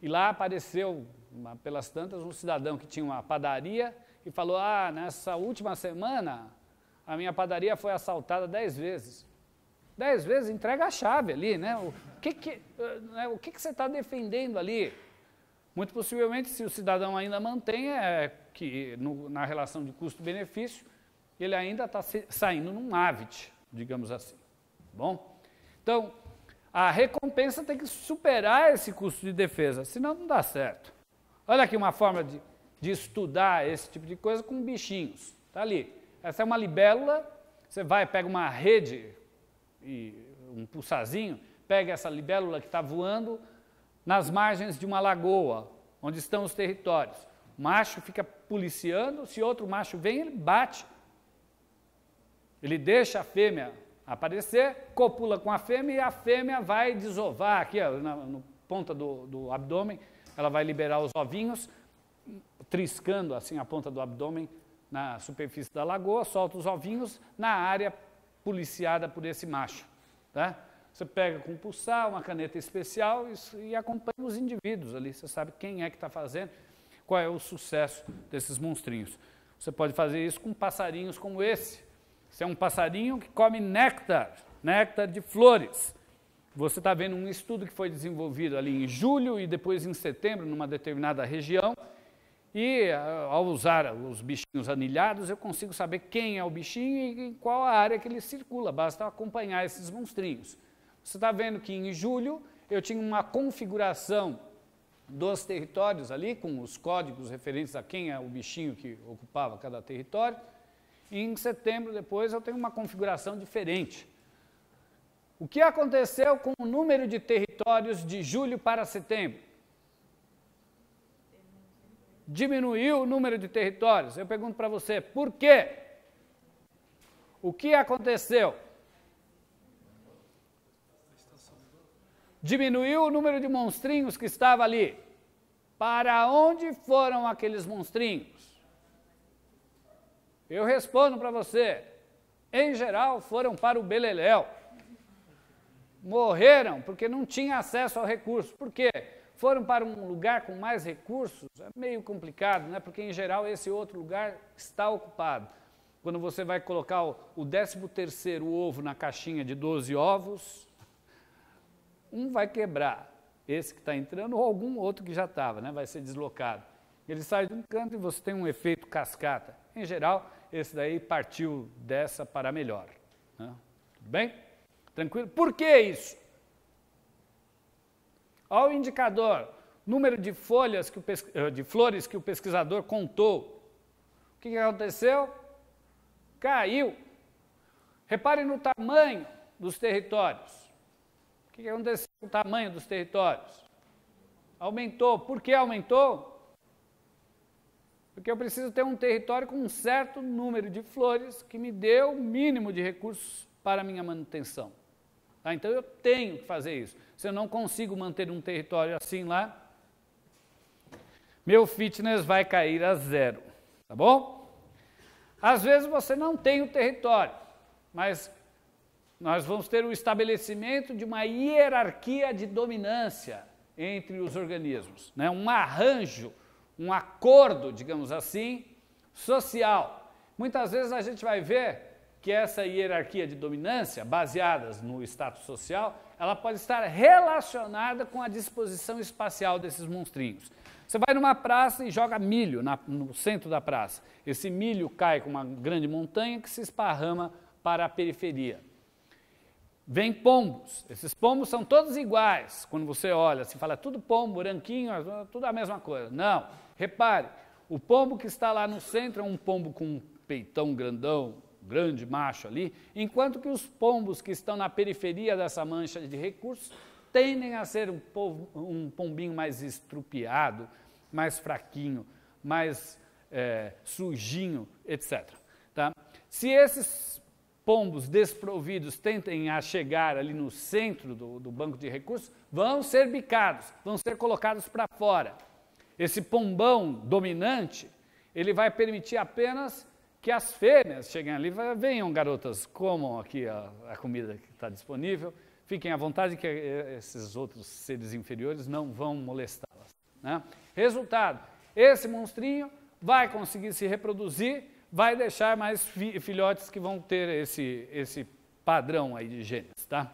E lá apareceu, uma, pelas tantas, um cidadão que tinha uma padaria e falou: Ah, nessa última semana a minha padaria foi assaltada dez vezes. Dez vezes entrega a chave ali, né? O que, que, né? o que, que você está defendendo ali? Muito possivelmente, se o cidadão ainda mantém, é que no, na relação de custo-benefício, ele ainda está saindo num avit, digamos assim. Tá bom? Então, a recompensa tem que superar esse custo de defesa, senão não dá certo. Olha aqui uma forma de, de estudar esse tipo de coisa com bichinhos. Está ali. Essa é uma libélula. Você vai, pega uma rede e um pulsazinho, pega essa libélula que está voando nas margens de uma lagoa, onde estão os territórios. O macho fica policiando, se outro macho vem, ele bate. Ele deixa a fêmea aparecer, copula com a fêmea e a fêmea vai desovar aqui, ó, na, na ponta do, do abdômen, ela vai liberar os ovinhos, triscando assim a ponta do abdômen na superfície da lagoa, solta os ovinhos na área policiada por esse macho. Tá? Você pega com um pulsar, uma caneta especial e, e acompanha os indivíduos ali. Você sabe quem é que está fazendo, qual é o sucesso desses monstrinhos. Você pode fazer isso com passarinhos como esse, você é um passarinho que come néctar, néctar de flores. Você está vendo um estudo que foi desenvolvido ali em julho e depois em setembro, numa determinada região. E ah, ao usar os bichinhos anilhados, eu consigo saber quem é o bichinho e em qual área que ele circula. Basta acompanhar esses monstrinhos. Você está vendo que em julho eu tinha uma configuração dos territórios ali, com os códigos referentes a quem é o bichinho que ocupava cada território em setembro depois eu tenho uma configuração diferente. O que aconteceu com o número de territórios de julho para setembro? Diminuiu o número de territórios. Eu pergunto para você, por quê? O que aconteceu? Diminuiu o número de monstrinhos que estava ali. Para onde foram aqueles monstrinhos? Eu respondo para você: em geral foram para o Beleléu. Morreram porque não tinham acesso ao recurso. Por quê? Foram para um lugar com mais recursos? É meio complicado, né? Porque em geral esse outro lugar está ocupado. Quando você vai colocar o, 13 terceiro ovo na caixinha de 12 ovos, um vai quebrar, esse que está entrando, ou algum outro que já estava, né? vai ser deslocado. Ele sai de um canto e você tem um efeito cascata. Em geral, esse daí partiu dessa para melhor. Né? Tudo bem? Tranquilo? Por que isso? Olha o indicador, número de folhas que o eh, de flores que o pesquisador contou. O que, aconteceu? Caiu. Reparem no tamanho dos territórios. O que aconteceu com o tamanho dos territórios? Aumentou. Por que aumentou? porque eu preciso ter um território com um certo número de flores que me dê o mínimo de recursos para a minha manutenção. Tá? Então eu tenho que fazer isso. Se eu não consigo manter um território assim lá, meu fitness vai cair a zero, tá bom? Às vezes você não tem o território, mas nós vamos ter o estabelecimento de uma hierarquia de dominância entre os organismos, né? um arranjo um acordo, digamos assim, social. Muitas vezes a gente vai ver que essa hierarquia de dominância, baseadas no status social, ela pode estar relacionada com a disposição espacial desses monstrinhos. Você vai numa praça e joga milho na, no centro da praça. Esse milho cai com uma grande montanha que se esparrama para a periferia. Vem pombos. Esses pombos são todos iguais. Quando você olha, se assim, fala é tudo pombo, branquinho, é tudo a mesma coisa. Não. Repare, o pombo que está lá no centro é um pombo com um peitão grandão, grande macho ali, enquanto que os pombos que estão na periferia dessa mancha de recursos tendem a ser um, povo, um pombinho mais estrupiado, mais fraquinho, mais é, sujinho, etc. Tá? Se esses pombos desprovidos tentem a chegar ali no centro do, do banco de recursos, vão ser bicados, vão ser colocados para fora. Esse pombão dominante, ele vai permitir apenas que as fêmeas cheguem ali, venham garotas, comam aqui a, a comida que está disponível, fiquem à vontade que eh, esses outros seres inferiores não vão molestá-las. Né? Resultado, esse monstrinho vai conseguir se reproduzir, vai deixar mais fi filhotes que vão ter esse, esse padrão aí de genes, tá?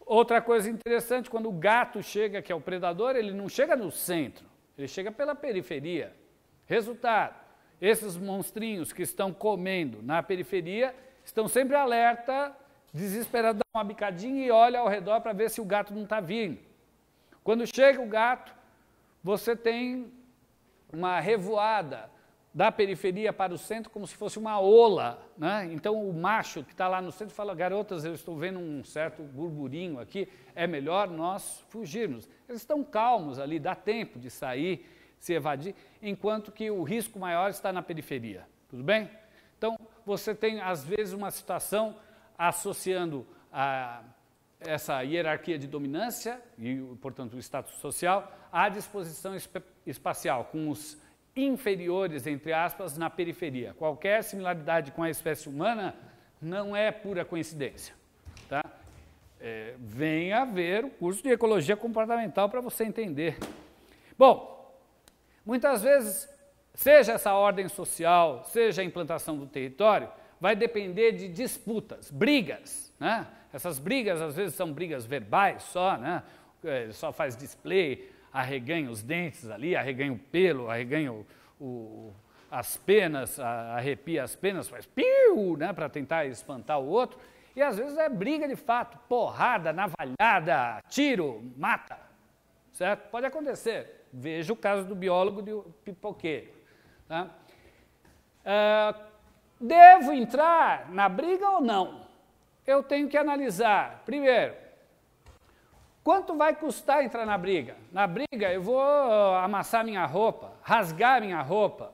Outra coisa interessante, quando o gato chega, que é o predador, ele não chega no centro, ele chega pela periferia. Resultado: esses monstrinhos que estão comendo na periferia estão sempre alerta, desesperado, dá uma bicadinha e olha ao redor para ver se o gato não está vindo. Quando chega o gato, você tem uma revoada da periferia para o centro como se fosse uma ola. Né? Então, o macho que está lá no centro fala: garotas, eu estou vendo um certo burburinho aqui, é melhor nós fugirmos. Eles estão calmos ali, dá tempo de sair, se evadir, enquanto que o risco maior está na periferia. Tudo bem? Então, você tem, às vezes, uma situação associando a essa hierarquia de dominância e, portanto, o status social à disposição espacial, com os inferiores, entre aspas, na periferia. Qualquer similaridade com a espécie humana não é pura coincidência. Tá? É, venha ver o curso de Ecologia Comportamental para você entender. Bom, muitas vezes, seja essa ordem social, seja a implantação do território, vai depender de disputas, brigas. Né? Essas brigas, às vezes, são brigas verbais só, né? É, só faz display, arreganha os dentes ali, arreganha o pelo, arreganha o, o, as penas, arrepia as penas, faz piu, né, para tentar espantar o outro. E às vezes é briga de fato, porrada, navalhada, tiro, mata. Certo? Pode acontecer. Veja o caso do biólogo de pipoqueiro. Tá? Ah, devo entrar na briga ou não? Eu tenho que analisar, primeiro, Quanto vai custar entrar na briga? Na briga eu vou ah, amassar minha roupa, rasgar minha roupa,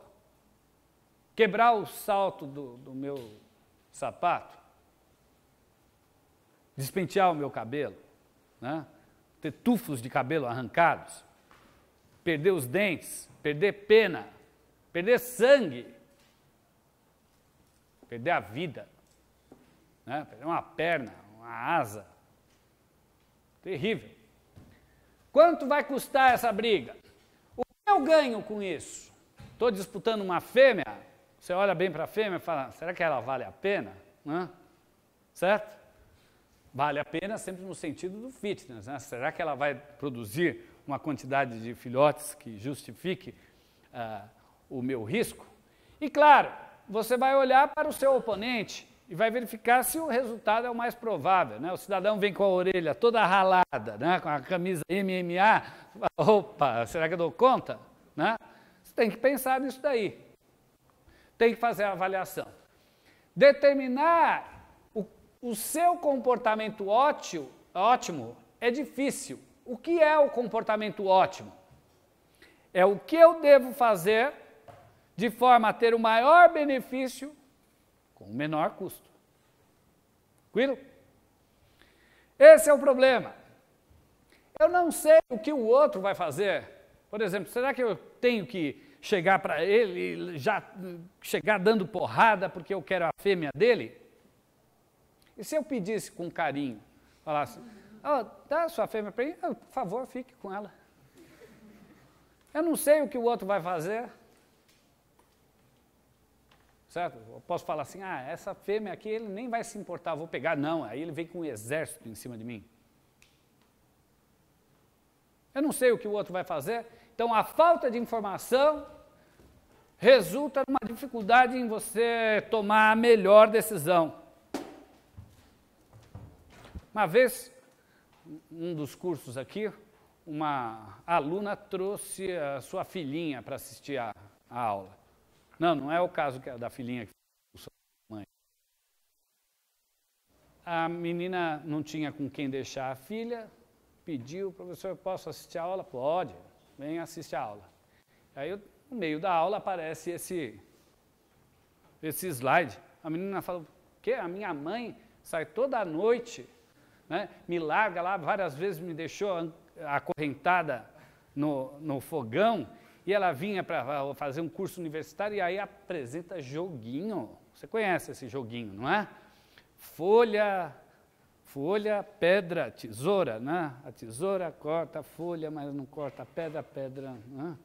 quebrar o salto do, do meu sapato, despentear o meu cabelo, né? ter tufos de cabelo arrancados, perder os dentes, perder pena, perder sangue, perder a vida, né? perder uma perna, uma asa. Terrível. Quanto vai custar essa briga? O que eu ganho com isso? Estou disputando uma fêmea? Você olha bem para a fêmea e fala: será que ela vale a pena? Hã? Certo? Vale a pena sempre no sentido do fitness. Né? Será que ela vai produzir uma quantidade de filhotes que justifique ah, o meu risco? E claro, você vai olhar para o seu oponente e vai verificar se o resultado é o mais provável. Né? O cidadão vem com a orelha toda ralada, né? com a camisa MMA, opa, será que eu dou conta? Né? Você tem que pensar nisso daí. Tem que fazer a avaliação. Determinar o, o seu comportamento ótimo, ótimo é difícil. O que é o comportamento ótimo? É o que eu devo fazer de forma a ter o maior benefício com o menor custo. Tranquilo? Esse é o problema. Eu não sei o que o outro vai fazer. Por exemplo, será que eu tenho que chegar para ele e já chegar dando porrada porque eu quero a fêmea dele? E se eu pedisse com carinho, falasse, oh, dá a sua fêmea para ele, por favor, fique com ela. Eu não sei o que o outro vai fazer certo? Eu posso falar assim, ah, essa fêmea aqui ele nem vai se importar, vou pegar. Não, aí ele vem com um exército em cima de mim. Eu não sei o que o outro vai fazer. Então a falta de informação resulta numa dificuldade em você tomar a melhor decisão. Uma vez, um dos cursos aqui, uma aluna trouxe a sua filhinha para assistir a, a aula. Não, não é o caso é da filhinha que foi a mãe. A menina não tinha com quem deixar a filha, pediu, professor, posso assistir a aula? Pode, vem assistir a aula. Aí, no meio da aula, aparece esse, esse slide. A menina fala, que a minha mãe sai toda noite, né? me larga lá, várias vezes me deixou acorrentada no, no fogão, e ela vinha para ah, fazer um curso universitário e aí apresenta joguinho. Você conhece esse joguinho, não é? Folha, folha, pedra, tesoura, né? A tesoura corta a folha, mas não corta a pedra, pedra. Né?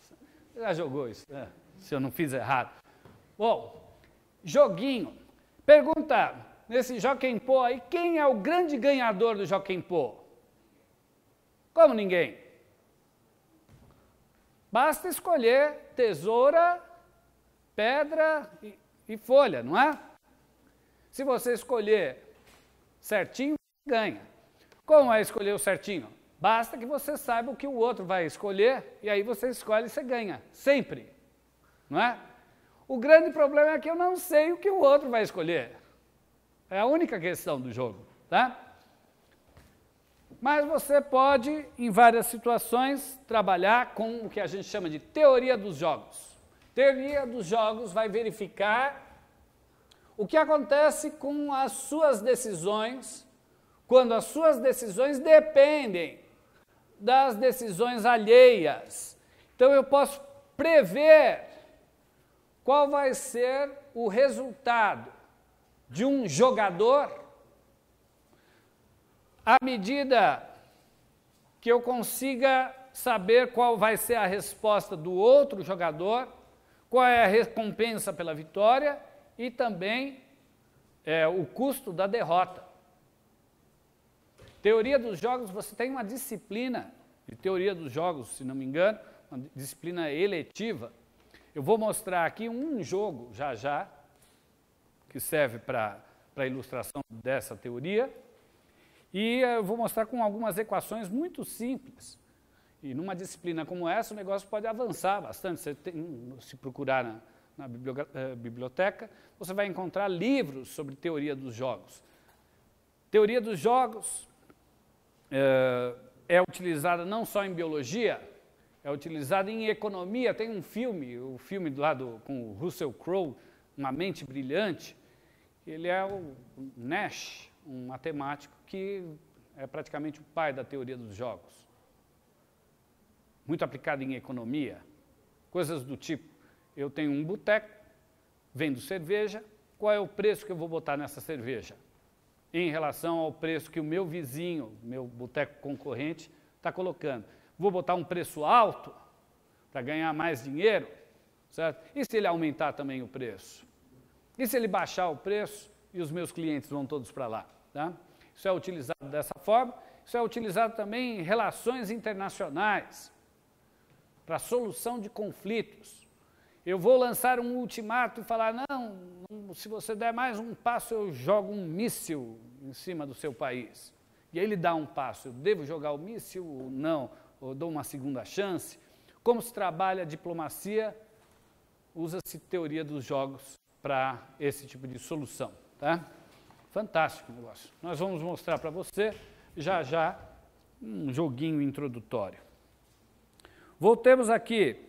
Você já jogou isso, né? se eu não fiz errado. Bom, joguinho. Pergunta nesse Jockey Pô aí, quem é o grande ganhador do Jockey Pô? Como ninguém? Basta escolher tesoura, pedra e, e folha, não é? Se você escolher certinho, ganha. Como é escolher o certinho? Basta que você saiba o que o outro vai escolher e aí você escolhe e você ganha, sempre. Não é? O grande problema é que eu não sei o que o outro vai escolher. É a única questão do jogo, tá? Mas você pode, em várias situações, trabalhar com o que a gente chama de teoria dos jogos. Teoria dos jogos vai verificar o que acontece com as suas decisões quando as suas decisões dependem das decisões alheias. Então eu posso prever qual vai ser o resultado de um jogador à medida que eu consiga saber qual vai ser a resposta do outro jogador, qual é a recompensa pela vitória e também é, o custo da derrota. Teoria dos jogos, você tem uma disciplina de teoria dos jogos, se não me engano, uma disciplina eletiva. Eu vou mostrar aqui um jogo já já, que serve para a ilustração dessa teoria. E eh, eu vou mostrar com algumas equações muito simples. E numa disciplina como essa, o negócio pode avançar bastante. Você tem, se procurar na, na eh, biblioteca, você vai encontrar livros sobre teoria dos jogos. Teoria dos jogos é, é utilizada não só em biologia, é utilizada em economia. Tem um filme, o filme do lado com o Russell Crowe, Uma Mente Brilhante. Ele é o Nash, um matemático que é praticamente o pai da teoria dos jogos, muito aplicado em economia, coisas do tipo. Eu tenho um boteco, vendo cerveja, qual é o preço que eu vou botar nessa cerveja? Em relação ao preço que o meu vizinho, meu boteco concorrente, está colocando. Vou botar um preço alto para ganhar mais dinheiro, certo? E se ele aumentar também o preço? E se ele baixar o preço e os meus clientes vão todos para lá? Tá? Isso é utilizado dessa forma. Isso é utilizado também em relações internacionais, para solução de conflitos. Eu vou lançar um ultimato e falar: não, se você der mais um passo, eu jogo um míssil em cima do seu país. E aí ele dá um passo: eu devo jogar o míssil ou não? Ou dou uma segunda chance? Como se trabalha a diplomacia? Usa-se teoria dos jogos para esse tipo de solução. Tá? Fantástico o negócio. Nós vamos mostrar para você já já um joguinho introdutório. Voltemos aqui.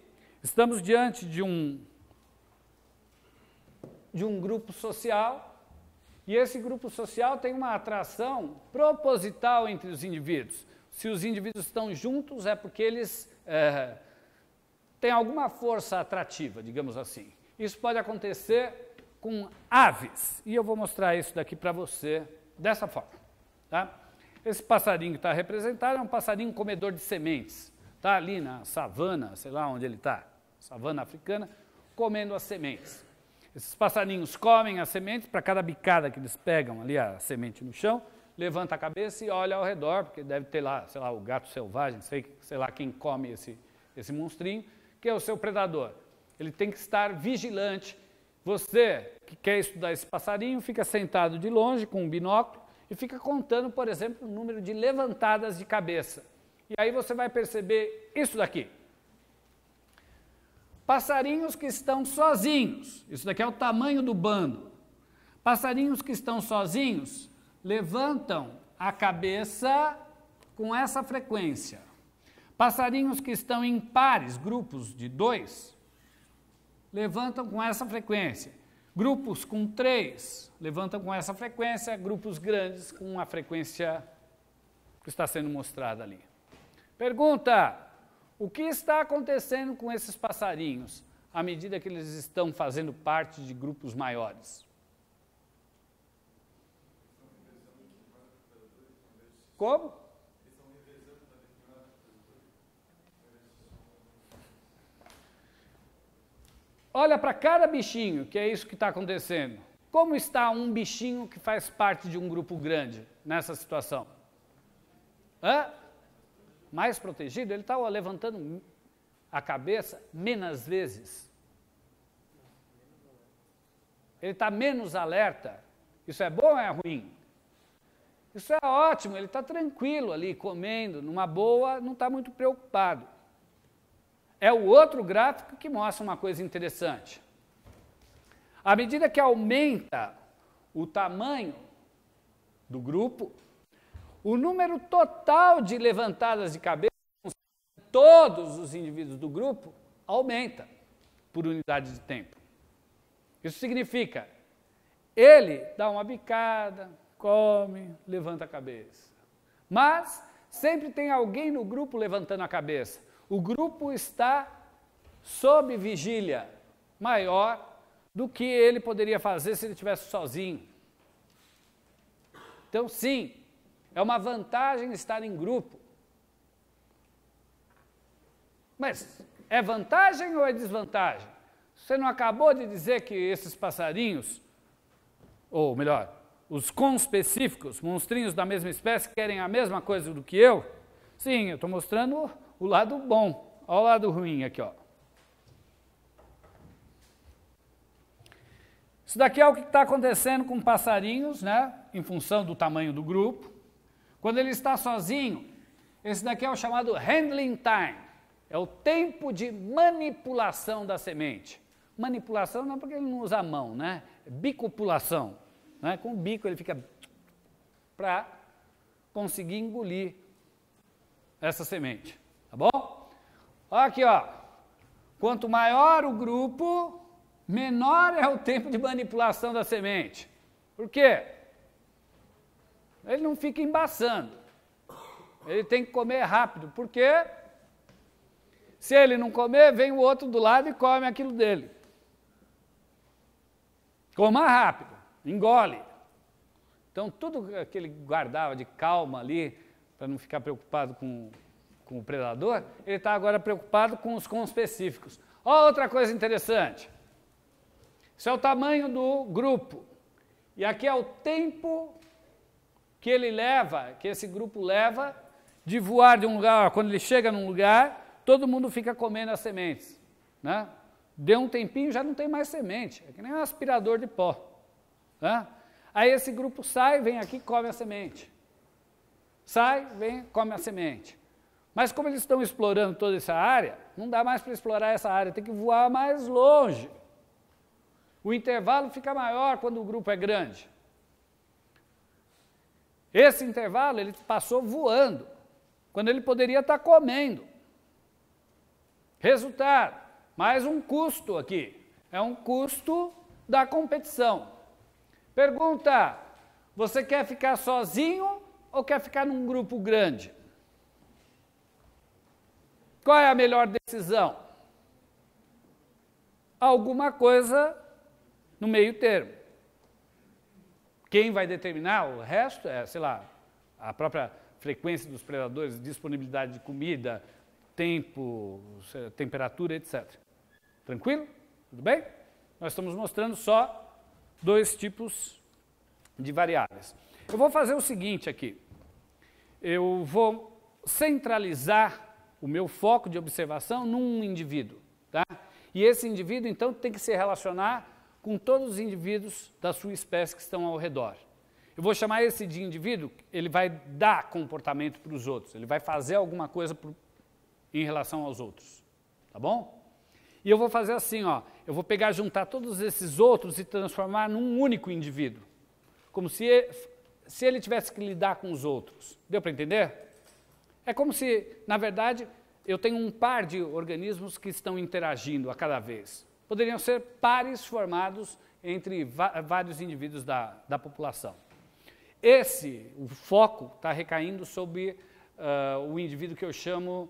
Estamos diante de um de um grupo social e esse grupo social tem uma atração proposital entre os indivíduos. Se os indivíduos estão juntos é porque eles é, têm alguma força atrativa, digamos assim. Isso pode acontecer com aves. E eu vou mostrar isso daqui para você dessa forma. Tá? Esse passarinho que está representado é um passarinho comedor de sementes. Está ali na savana, sei lá onde ele está, savana africana, comendo as sementes. Esses passarinhos comem as sementes, para cada bicada que eles pegam ali a semente no chão, levanta a cabeça e olha ao redor, porque deve ter lá, sei lá, o gato selvagem, sei, sei lá quem come esse, esse monstrinho, que é o seu predador. Ele tem que estar vigilante você que quer estudar esse passarinho, fica sentado de longe com um binóculo e fica contando, por exemplo, o número de levantadas de cabeça. E aí você vai perceber isso daqui. Passarinhos que estão sozinhos, isso daqui é o tamanho do bando. Passarinhos que estão sozinhos levantam a cabeça com essa frequência. Passarinhos que estão em pares, grupos de dois, levantam com essa frequência. Grupos com três levantam com essa frequência, grupos grandes com a frequência que está sendo mostrada ali. Pergunta: o que está acontecendo com esses passarinhos à medida que eles estão fazendo parte de grupos maiores? Como? Olha para cada bichinho, que é isso que está acontecendo. Como está um bichinho que faz parte de um grupo grande nessa situação? Hã? Mais protegido? Ele está levantando a cabeça menos vezes. Ele está menos alerta. Isso é bom ou é ruim? Isso é ótimo, ele está tranquilo ali, comendo, numa boa, não está muito preocupado é o outro gráfico que mostra uma coisa interessante. À medida que aumenta o tamanho do grupo, o número total de levantadas de cabeça todos os indivíduos do grupo aumenta por unidade de tempo. Isso significa ele dá uma bicada, come, levanta a cabeça. Mas sempre tem alguém no grupo levantando a cabeça o grupo está sob vigília maior do que ele poderia fazer se ele estivesse sozinho. Então, sim, é uma vantagem estar em grupo. Mas é vantagem ou é desvantagem? Você não acabou de dizer que esses passarinhos, ou melhor, os conspecíficos, monstrinhos da mesma espécie, querem a mesma coisa do que eu? Sim, eu estou mostrando o lado bom. Olha o lado ruim aqui, ó. Isso daqui é o que está acontecendo com passarinhos, né? Em função do tamanho do grupo. Quando ele está sozinho, esse daqui é o chamado handling time. É o tempo de manipulação da semente. Manipulação não é porque ele não usa a mão, né? É bicopulação. Né? Com o bico ele fica para conseguir engolir essa semente. Tá bom? Aqui, ó. Quanto maior o grupo, menor é o tempo de manipulação da semente. Por quê? Ele não fica embaçando. Ele tem que comer rápido, porque se ele não comer, vem o outro do lado e come aquilo dele. Coma rápido, engole. Então, tudo que ele guardava de calma ali, para não ficar preocupado com com o predador, ele está agora preocupado com os conspecíficos. Ó, outra coisa interessante. Isso é o tamanho do grupo. E aqui é o tempo que ele leva, que esse grupo leva, de voar de um lugar. Quando ele chega num lugar, todo mundo fica comendo as sementes. Né? Deu um tempinho, já não tem mais semente. É que nem um aspirador de pó. Né? Aí esse grupo sai, vem aqui come a semente. Sai, vem, come a semente. Mas como eles estão explorando toda essa área, não dá mais para explorar essa área, tem que voar mais longe. O intervalo fica maior quando o grupo é grande. Esse intervalo ele passou voando, quando ele poderia estar tá comendo. Resultado, mais um custo aqui. É um custo da competição. Pergunta: você quer ficar sozinho ou quer ficar num grupo grande? Qual é a melhor decisão? Alguma coisa no meio termo. Quem vai determinar o resto é, sei lá, a própria frequência dos predadores, disponibilidade de comida, tempo, temperatura, etc. Tranquilo? Tudo bem? Nós estamos mostrando só dois tipos de variáveis. Eu vou fazer o seguinte aqui. Eu vou centralizar o meu foco de observação num indivíduo. Tá? E esse indivíduo, então, tem que se relacionar com todos os indivíduos da sua espécie que estão ao redor. Eu vou chamar esse de indivíduo, ele vai dar comportamento para os outros, ele vai fazer alguma coisa pro, em relação aos outros. Tá bom? E eu vou fazer assim, ó, eu vou pegar, juntar todos esses outros e transformar num único indivíduo. Como se, se ele tivesse que lidar com os outros. Deu para entender? É como se, na verdade, eu tenho um par de organismos que estão interagindo a cada vez. Poderiam ser pares formados entre vários indivíduos da, da população. Esse, o foco, está recaindo sobre uh, o indivíduo que eu chamo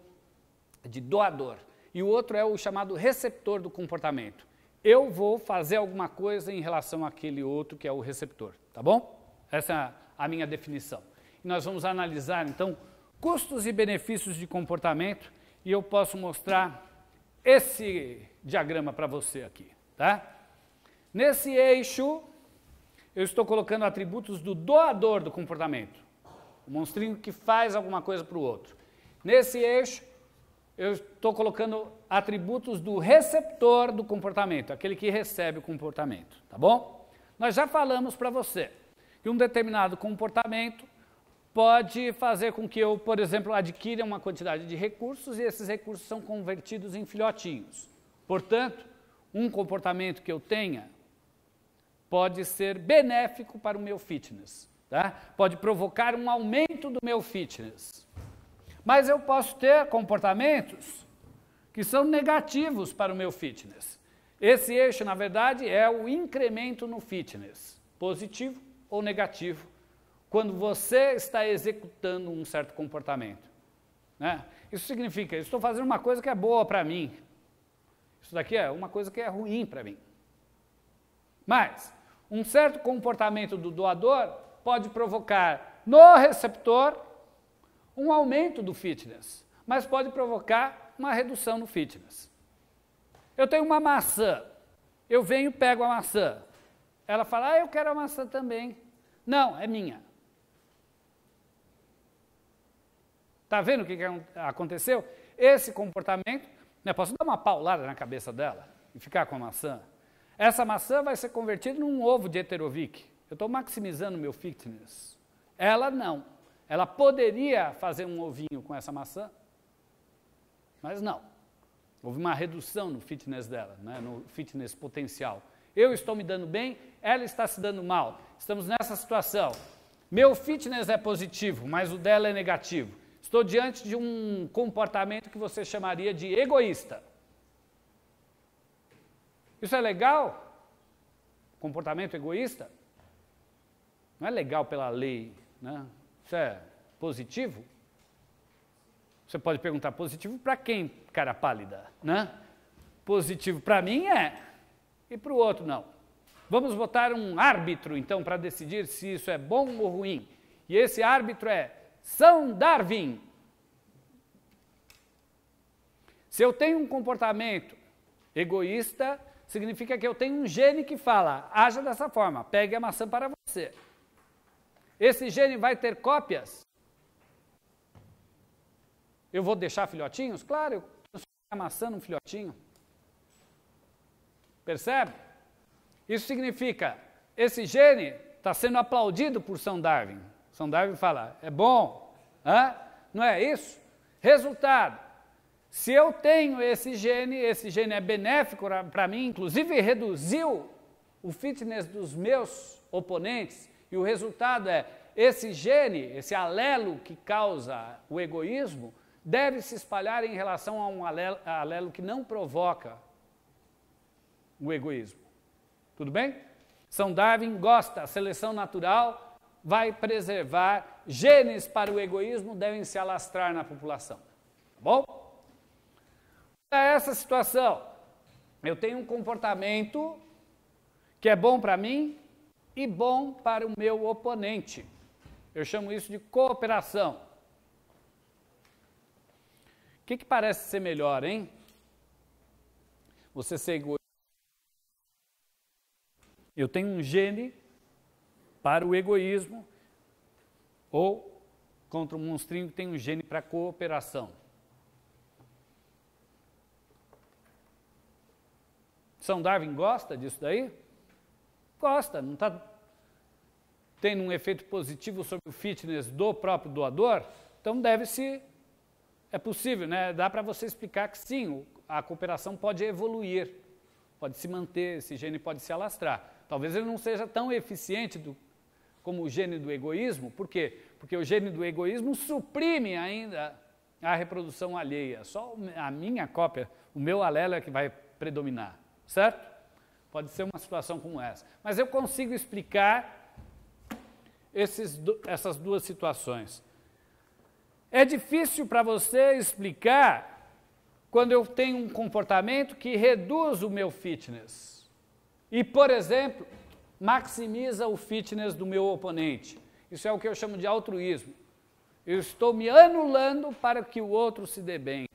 de doador. E o outro é o chamado receptor do comportamento. Eu vou fazer alguma coisa em relação àquele outro que é o receptor, tá bom? Essa é a minha definição. E nós vamos analisar, então, custos e benefícios de comportamento e eu posso mostrar esse diagrama para você aqui, tá? Nesse eixo, eu estou colocando atributos do doador do comportamento, o monstrinho que faz alguma coisa para o outro. Nesse eixo, eu estou colocando atributos do receptor do comportamento, aquele que recebe o comportamento, tá bom? Nós já falamos para você que um determinado comportamento pode fazer com que eu, por exemplo, adquira uma quantidade de recursos e esses recursos são convertidos em filhotinhos. Portanto, um comportamento que eu tenha pode ser benéfico para o meu fitness, tá? pode provocar um aumento do meu fitness. Mas eu posso ter comportamentos que são negativos para o meu fitness. Esse eixo, na verdade, é o incremento no fitness, positivo ou negativo quando você está executando um certo comportamento. Né? Isso significa, estou fazendo uma coisa que é boa para mim. Isso daqui é uma coisa que é ruim para mim. Mas, um certo comportamento do doador pode provocar no receptor um aumento do fitness, mas pode provocar uma redução no fitness. Eu tenho uma maçã, eu venho e pego a maçã. Ela fala, ah, eu quero a maçã também. Não, é minha. Está vendo o que, que é aconteceu? Esse comportamento, né, posso dar uma paulada na cabeça dela e ficar com a maçã? Essa maçã vai ser convertida num ovo de heterovic. Eu estou maximizando meu fitness. Ela não. Ela poderia fazer um ovinho com essa maçã, mas não. Houve uma redução no fitness dela, né, no fitness potencial. Eu estou me dando bem, ela está se dando mal. Estamos nessa situação. Meu fitness é positivo, mas o dela é negativo. Estou diante de um comportamento que você chamaria de egoísta. Isso é legal? Comportamento egoísta? Não é legal pela lei, né? Isso é positivo? Você pode perguntar positivo para quem, cara pálida, né? Positivo para mim é e para o outro não. Vamos votar um árbitro então para decidir se isso é bom ou ruim. E esse árbitro é são Darwin. Se eu tenho um comportamento egoísta, significa que eu tenho um gene que fala: haja dessa forma, pegue a maçã para você. Esse gene vai ter cópias? Eu vou deixar filhotinhos? Claro, eu transformo a maçã num filhotinho. Percebe? Isso significa: esse gene está sendo aplaudido por São Darwin. São Darwin fala, é bom, Hã? não é isso? Resultado, se eu tenho esse gene, esse gene é benéfico para mim, inclusive reduziu o fitness dos meus oponentes, e o resultado é esse gene, esse alelo que causa o egoísmo, deve se espalhar em relação a um alelo, alelo que não provoca o egoísmo. Tudo bem? São Darwin gosta, seleção natural, vai preservar. Genes para o egoísmo devem se alastrar na população. Tá bom? Para essa situação, eu tenho um comportamento que é bom para mim e bom para o meu oponente. Eu chamo isso de cooperação. O que, que parece ser melhor, hein? Você ser egoísta. Eu tenho um gene para o egoísmo ou contra um monstrinho que tem um gene para cooperação. São Darwin gosta disso daí? Gosta, não está tendo um efeito positivo sobre o fitness do próprio doador? Então deve-se, é possível, né? dá para você explicar que sim, a cooperação pode evoluir, pode se manter, esse gene pode se alastrar. Talvez ele não seja tão eficiente do, como o gene do egoísmo. Por quê? Porque o gene do egoísmo suprime ainda a reprodução alheia. Só a minha cópia, o meu alelo é que vai predominar, certo? Pode ser uma situação como essa. Mas eu consigo explicar esses, essas duas situações. É difícil para você explicar quando eu tenho um comportamento que reduz o meu fitness. E, por exemplo, maximiza o fitness do meu oponente. Isso é o que eu chamo de altruísmo. Eu estou me anulando para que o outro se dê bem.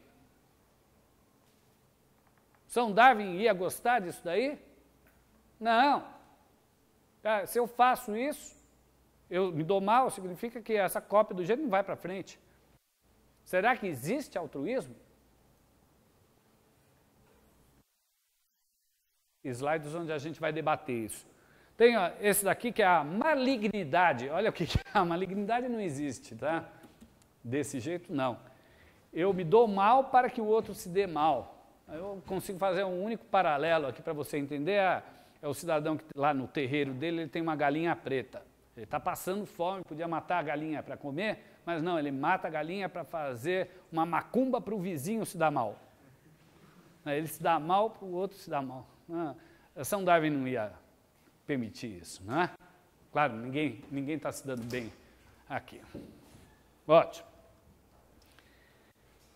São Darwin ia gostar disso daí? Não. Ah, se eu faço isso, eu me dou mal, significa que essa cópia do jeito não vai para frente. Será que existe altruísmo? Slides onde a gente vai debater isso. Tem ó, esse daqui que é a malignidade. Olha o que, é. A malignidade não existe, tá? Desse jeito, não. Eu me dou mal para que o outro se dê mal. Eu consigo fazer um único paralelo aqui para você entender. É, é o cidadão que lá no terreiro dele ele tem uma galinha preta. Ele está passando fome, podia matar a galinha para comer, mas não, ele mata a galinha para fazer uma macumba para o vizinho se dar mal. Né, ele se dá mal para o outro se dar mal. Ah, São Darwin não ia permitir isso, não é? Claro, ninguém ninguém está se dando bem aqui. Ótimo.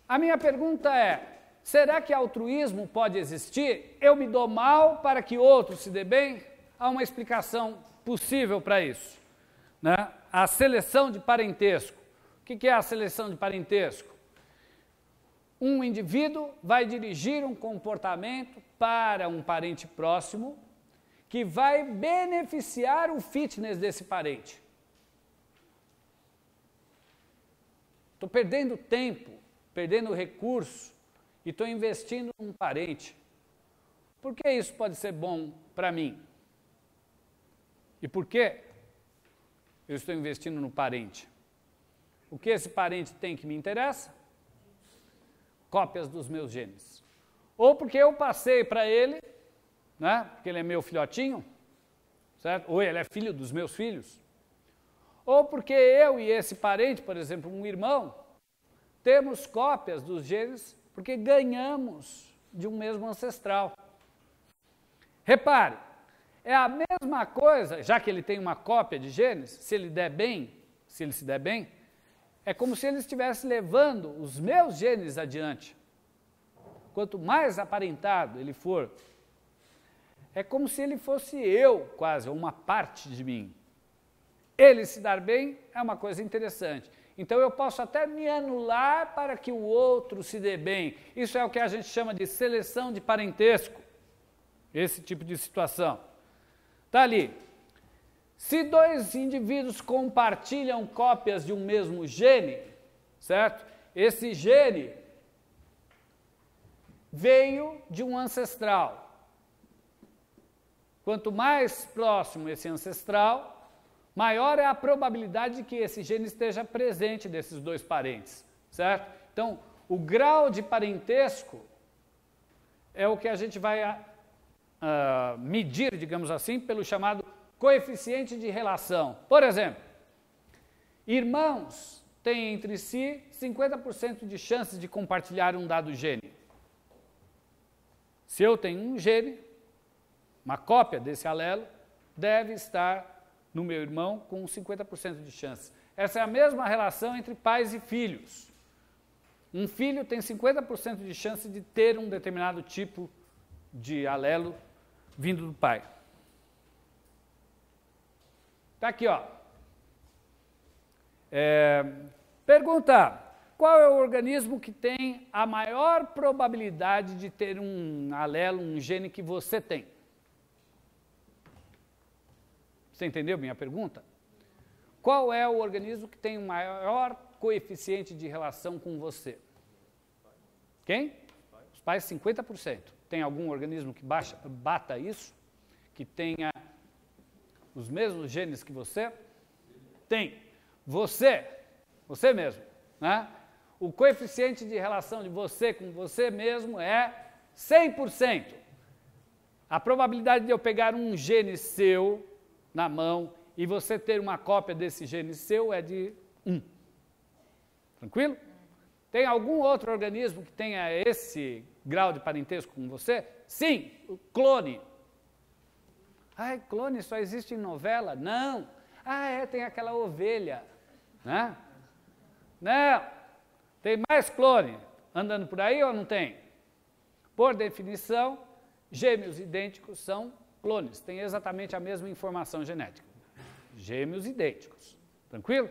A minha pergunta é: será que altruísmo pode existir? Eu me dou mal para que outro se dê bem? Há uma explicação possível para isso. Né? A seleção de parentesco. O que é a seleção de parentesco? Um indivíduo vai dirigir um comportamento para um parente próximo que vai beneficiar o fitness desse parente. Estou perdendo tempo, perdendo recurso e estou investindo num parente. Por que isso pode ser bom para mim? E por que eu estou investindo no parente? O que esse parente tem que me interessa? Cópias dos meus genes. Ou porque eu passei para ele né? porque ele é meu filhotinho, certo? ou ele é filho dos meus filhos, ou porque eu e esse parente, por exemplo, um irmão, temos cópias dos genes porque ganhamos de um mesmo ancestral. Repare, é a mesma coisa, já que ele tem uma cópia de genes, se ele der bem, se ele se der bem, é como se ele estivesse levando os meus genes adiante. Quanto mais aparentado ele for é como se ele fosse eu, quase, ou uma parte de mim. Ele se dar bem é uma coisa interessante. Então eu posso até me anular para que o outro se dê bem. Isso é o que a gente chama de seleção de parentesco. Esse tipo de situação. Está ali. Se dois indivíduos compartilham cópias de um mesmo gene, certo? Esse gene veio de um ancestral. Quanto mais próximo esse ancestral, maior é a probabilidade de que esse gene esteja presente desses dois parentes, certo? Então, o grau de parentesco é o que a gente vai ah, medir, digamos assim, pelo chamado coeficiente de relação. Por exemplo, irmãos têm entre si 50% de chances de compartilhar um dado gene. Se eu tenho um gene, uma cópia desse alelo, deve estar no meu irmão com 50% de chance. Essa é a mesma relação entre pais e filhos. Um filho tem 50% de chance de ter um determinado tipo de alelo vindo do pai. Está aqui, ó. É, qual é o organismo que tem a maior probabilidade de ter um alelo, um gene que você tem? Você entendeu minha pergunta? Qual é o organismo que tem o maior coeficiente de relação com você? Quem? Os pais, 50%. Tem algum organismo que baixa, bata isso? Que tenha os mesmos genes que você? Tem. Você, você mesmo, né? O coeficiente de relação de você com você mesmo é 100%. A probabilidade de eu pegar um gene seu na mão e você ter uma cópia desse gene seu é de 1. Um. Tranquilo? Tem algum outro organismo que tenha esse grau de parentesco com você? Sim, o clone. Ai, clone só existe em novela? Não. Ah, é, tem aquela ovelha. Né? Não. Tem mais clone andando por aí ou não tem? Por definição, gêmeos idênticos são clones, têm exatamente a mesma informação genética. Gêmeos idênticos. Tranquilo?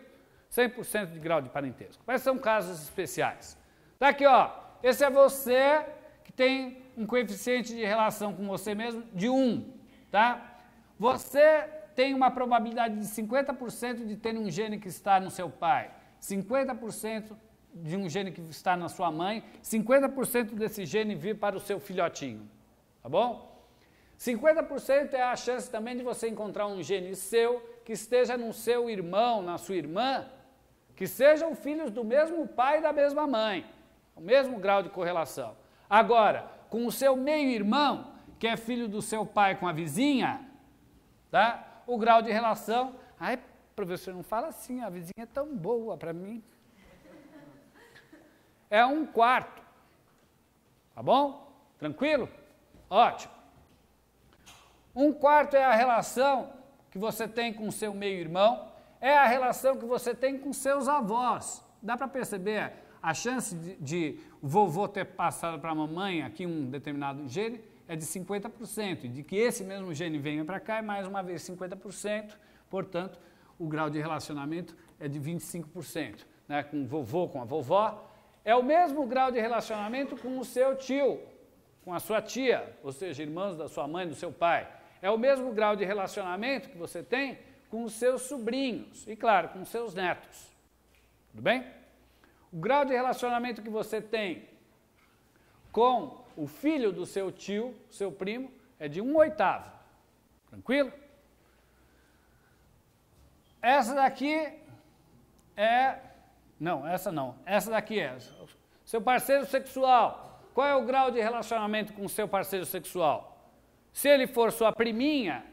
100% de grau de parentesco. Mas são casos especiais. Tá aqui, ó. Esse é você que tem um coeficiente de relação com você mesmo de 1, tá? Você tem uma probabilidade de 50% de ter um gene que está no seu pai, 50% de um gene que está na sua mãe, 50% desse gene vir para o seu filhotinho. Tá bom? 50% é a chance também de você encontrar um gene seu que esteja no seu irmão, na sua irmã, que sejam filhos do mesmo pai e da mesma mãe, o mesmo grau de correlação. Agora, com o seu meio-irmão, que é filho do seu pai com a vizinha, tá? o grau de relação. Ai, professor, não fala assim, a vizinha é tão boa para mim. É um quarto. Tá bom? Tranquilo? Ótimo. Um quarto é a relação que você tem com seu meio-irmão, é a relação que você tem com seus avós. Dá para perceber a chance de, de vovô ter passado para a mamãe aqui um determinado gene é de 50%, e de que esse mesmo gene venha para cá é mais uma vez 50%, portanto, o grau de relacionamento é de 25%, né, com o vovô, com a vovó. É o mesmo grau de relacionamento com o seu tio, com a sua tia, ou seja, irmãos da sua mãe, do seu pai. É o mesmo grau de relacionamento que você tem com os seus sobrinhos e, claro, com os seus netos. Tudo bem? O grau de relacionamento que você tem com o filho do seu tio, seu primo, é de um oitavo. Tranquilo? Essa daqui é. Não, essa não. Essa daqui é. Seu parceiro sexual. Qual é o grau de relacionamento com o seu parceiro sexual? Se ele for sua priminha,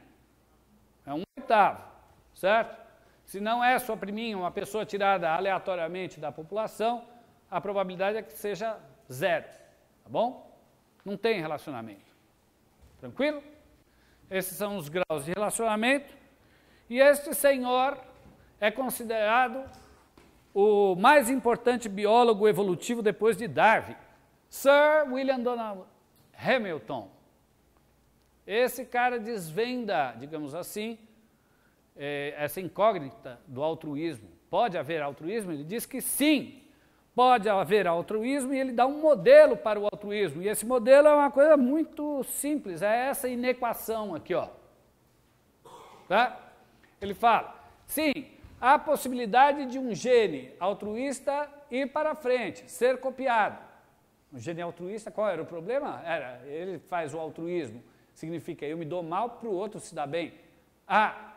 é um oitavo, certo? Se não é sua priminha, uma pessoa tirada aleatoriamente da população, a probabilidade é que seja zero, tá bom? Não tem relacionamento. Tranquilo? Esses são os graus de relacionamento. E este senhor é considerado o mais importante biólogo evolutivo depois de Darwin, Sir William Donald Hamilton. Esse cara desvenda, digamos assim, é, essa incógnita do altruísmo. Pode haver altruísmo? Ele diz que sim, pode haver altruísmo e ele dá um modelo para o altruísmo. E esse modelo é uma coisa muito simples, é essa inequação aqui, ó. Tá? Ele fala: sim, há possibilidade de um gene altruísta ir para frente, ser copiado. Um gene altruísta, qual era o problema? Era, ele faz o altruísmo Significa eu me dou mal para o outro se dar bem. Ah,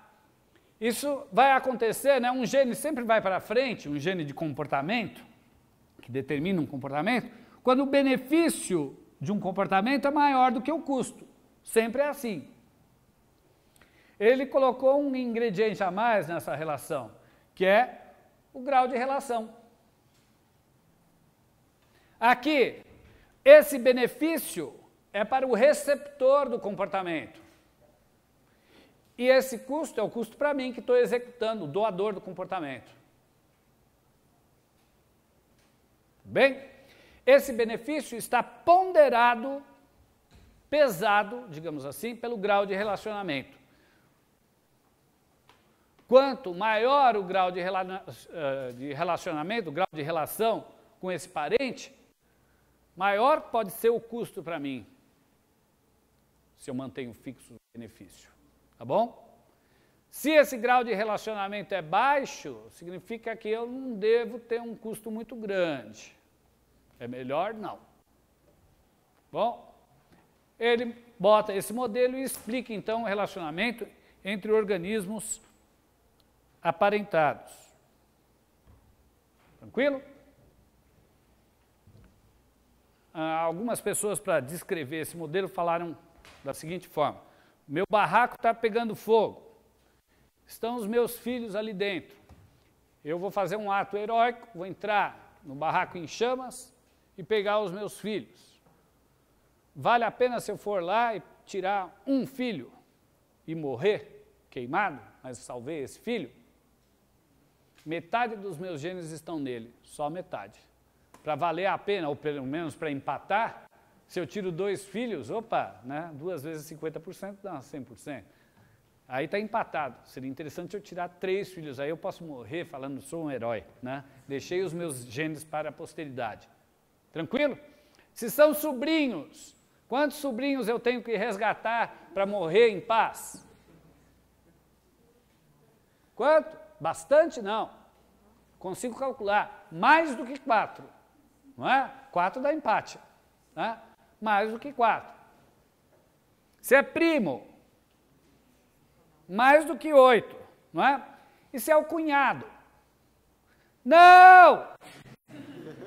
isso vai acontecer, né? Um gene sempre vai para frente, um gene de comportamento, que determina um comportamento, quando o benefício de um comportamento é maior do que o custo. Sempre é assim. Ele colocou um ingrediente a mais nessa relação, que é o grau de relação. Aqui, esse benefício é para o receptor do comportamento. E esse custo é o custo para mim que estou executando, o doador do comportamento. Bem, esse benefício está ponderado, pesado, digamos assim, pelo grau de relacionamento. Quanto maior o grau de, rela eh, de relacionamento, o grau de relação com esse parente, maior pode ser o custo para mim, se eu mantenho fixo o benefício. Tá bom? Se esse grau de relacionamento é baixo, significa que eu não devo ter um custo muito grande. É melhor não. Bom, ele bota esse modelo e explica então o relacionamento entre organismos aparentados. Tranquilo? Ah, algumas pessoas, para descrever esse modelo, falaram da seguinte forma: meu barraco está pegando fogo, estão os meus filhos ali dentro. Eu vou fazer um ato heróico, vou entrar no barraco em chamas e pegar os meus filhos. Vale a pena se eu for lá e tirar um filho e morrer queimado, mas salvei esse filho? Metade dos meus genes estão nele, só metade. Para valer a pena, ou pelo menos para empatar, se eu tiro dois filhos, opa, né? duas vezes 50% dá 100%. Aí está empatado. Seria interessante eu tirar três filhos. Aí eu posso morrer falando, sou um herói. Né? Deixei os meus genes para a posteridade. Tranquilo? Se são sobrinhos, quantos sobrinhos eu tenho que resgatar para morrer em paz? Quanto? Bastante? Não. Consigo calcular. Mais do que quatro. Não é? Quatro dá empate. Né? mais do que 4. Se é primo, mais do que 8, não é? E se é o cunhado? Não!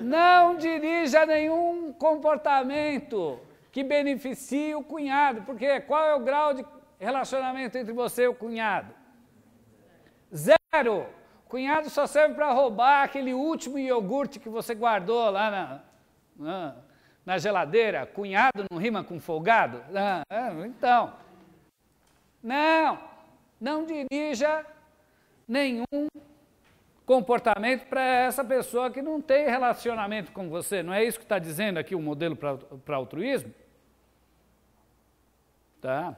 Não dirija nenhum comportamento que beneficie o cunhado, porque qual é o grau de relacionamento entre você e o cunhado? Zero! O cunhado só serve para roubar aquele último iogurte que você guardou lá na, na na geladeira, cunhado não rima com folgado? Ah, é, então. Não, não dirija nenhum comportamento para essa pessoa que não tem relacionamento com você. Não é isso que está dizendo aqui o modelo para altruísmo? Tá.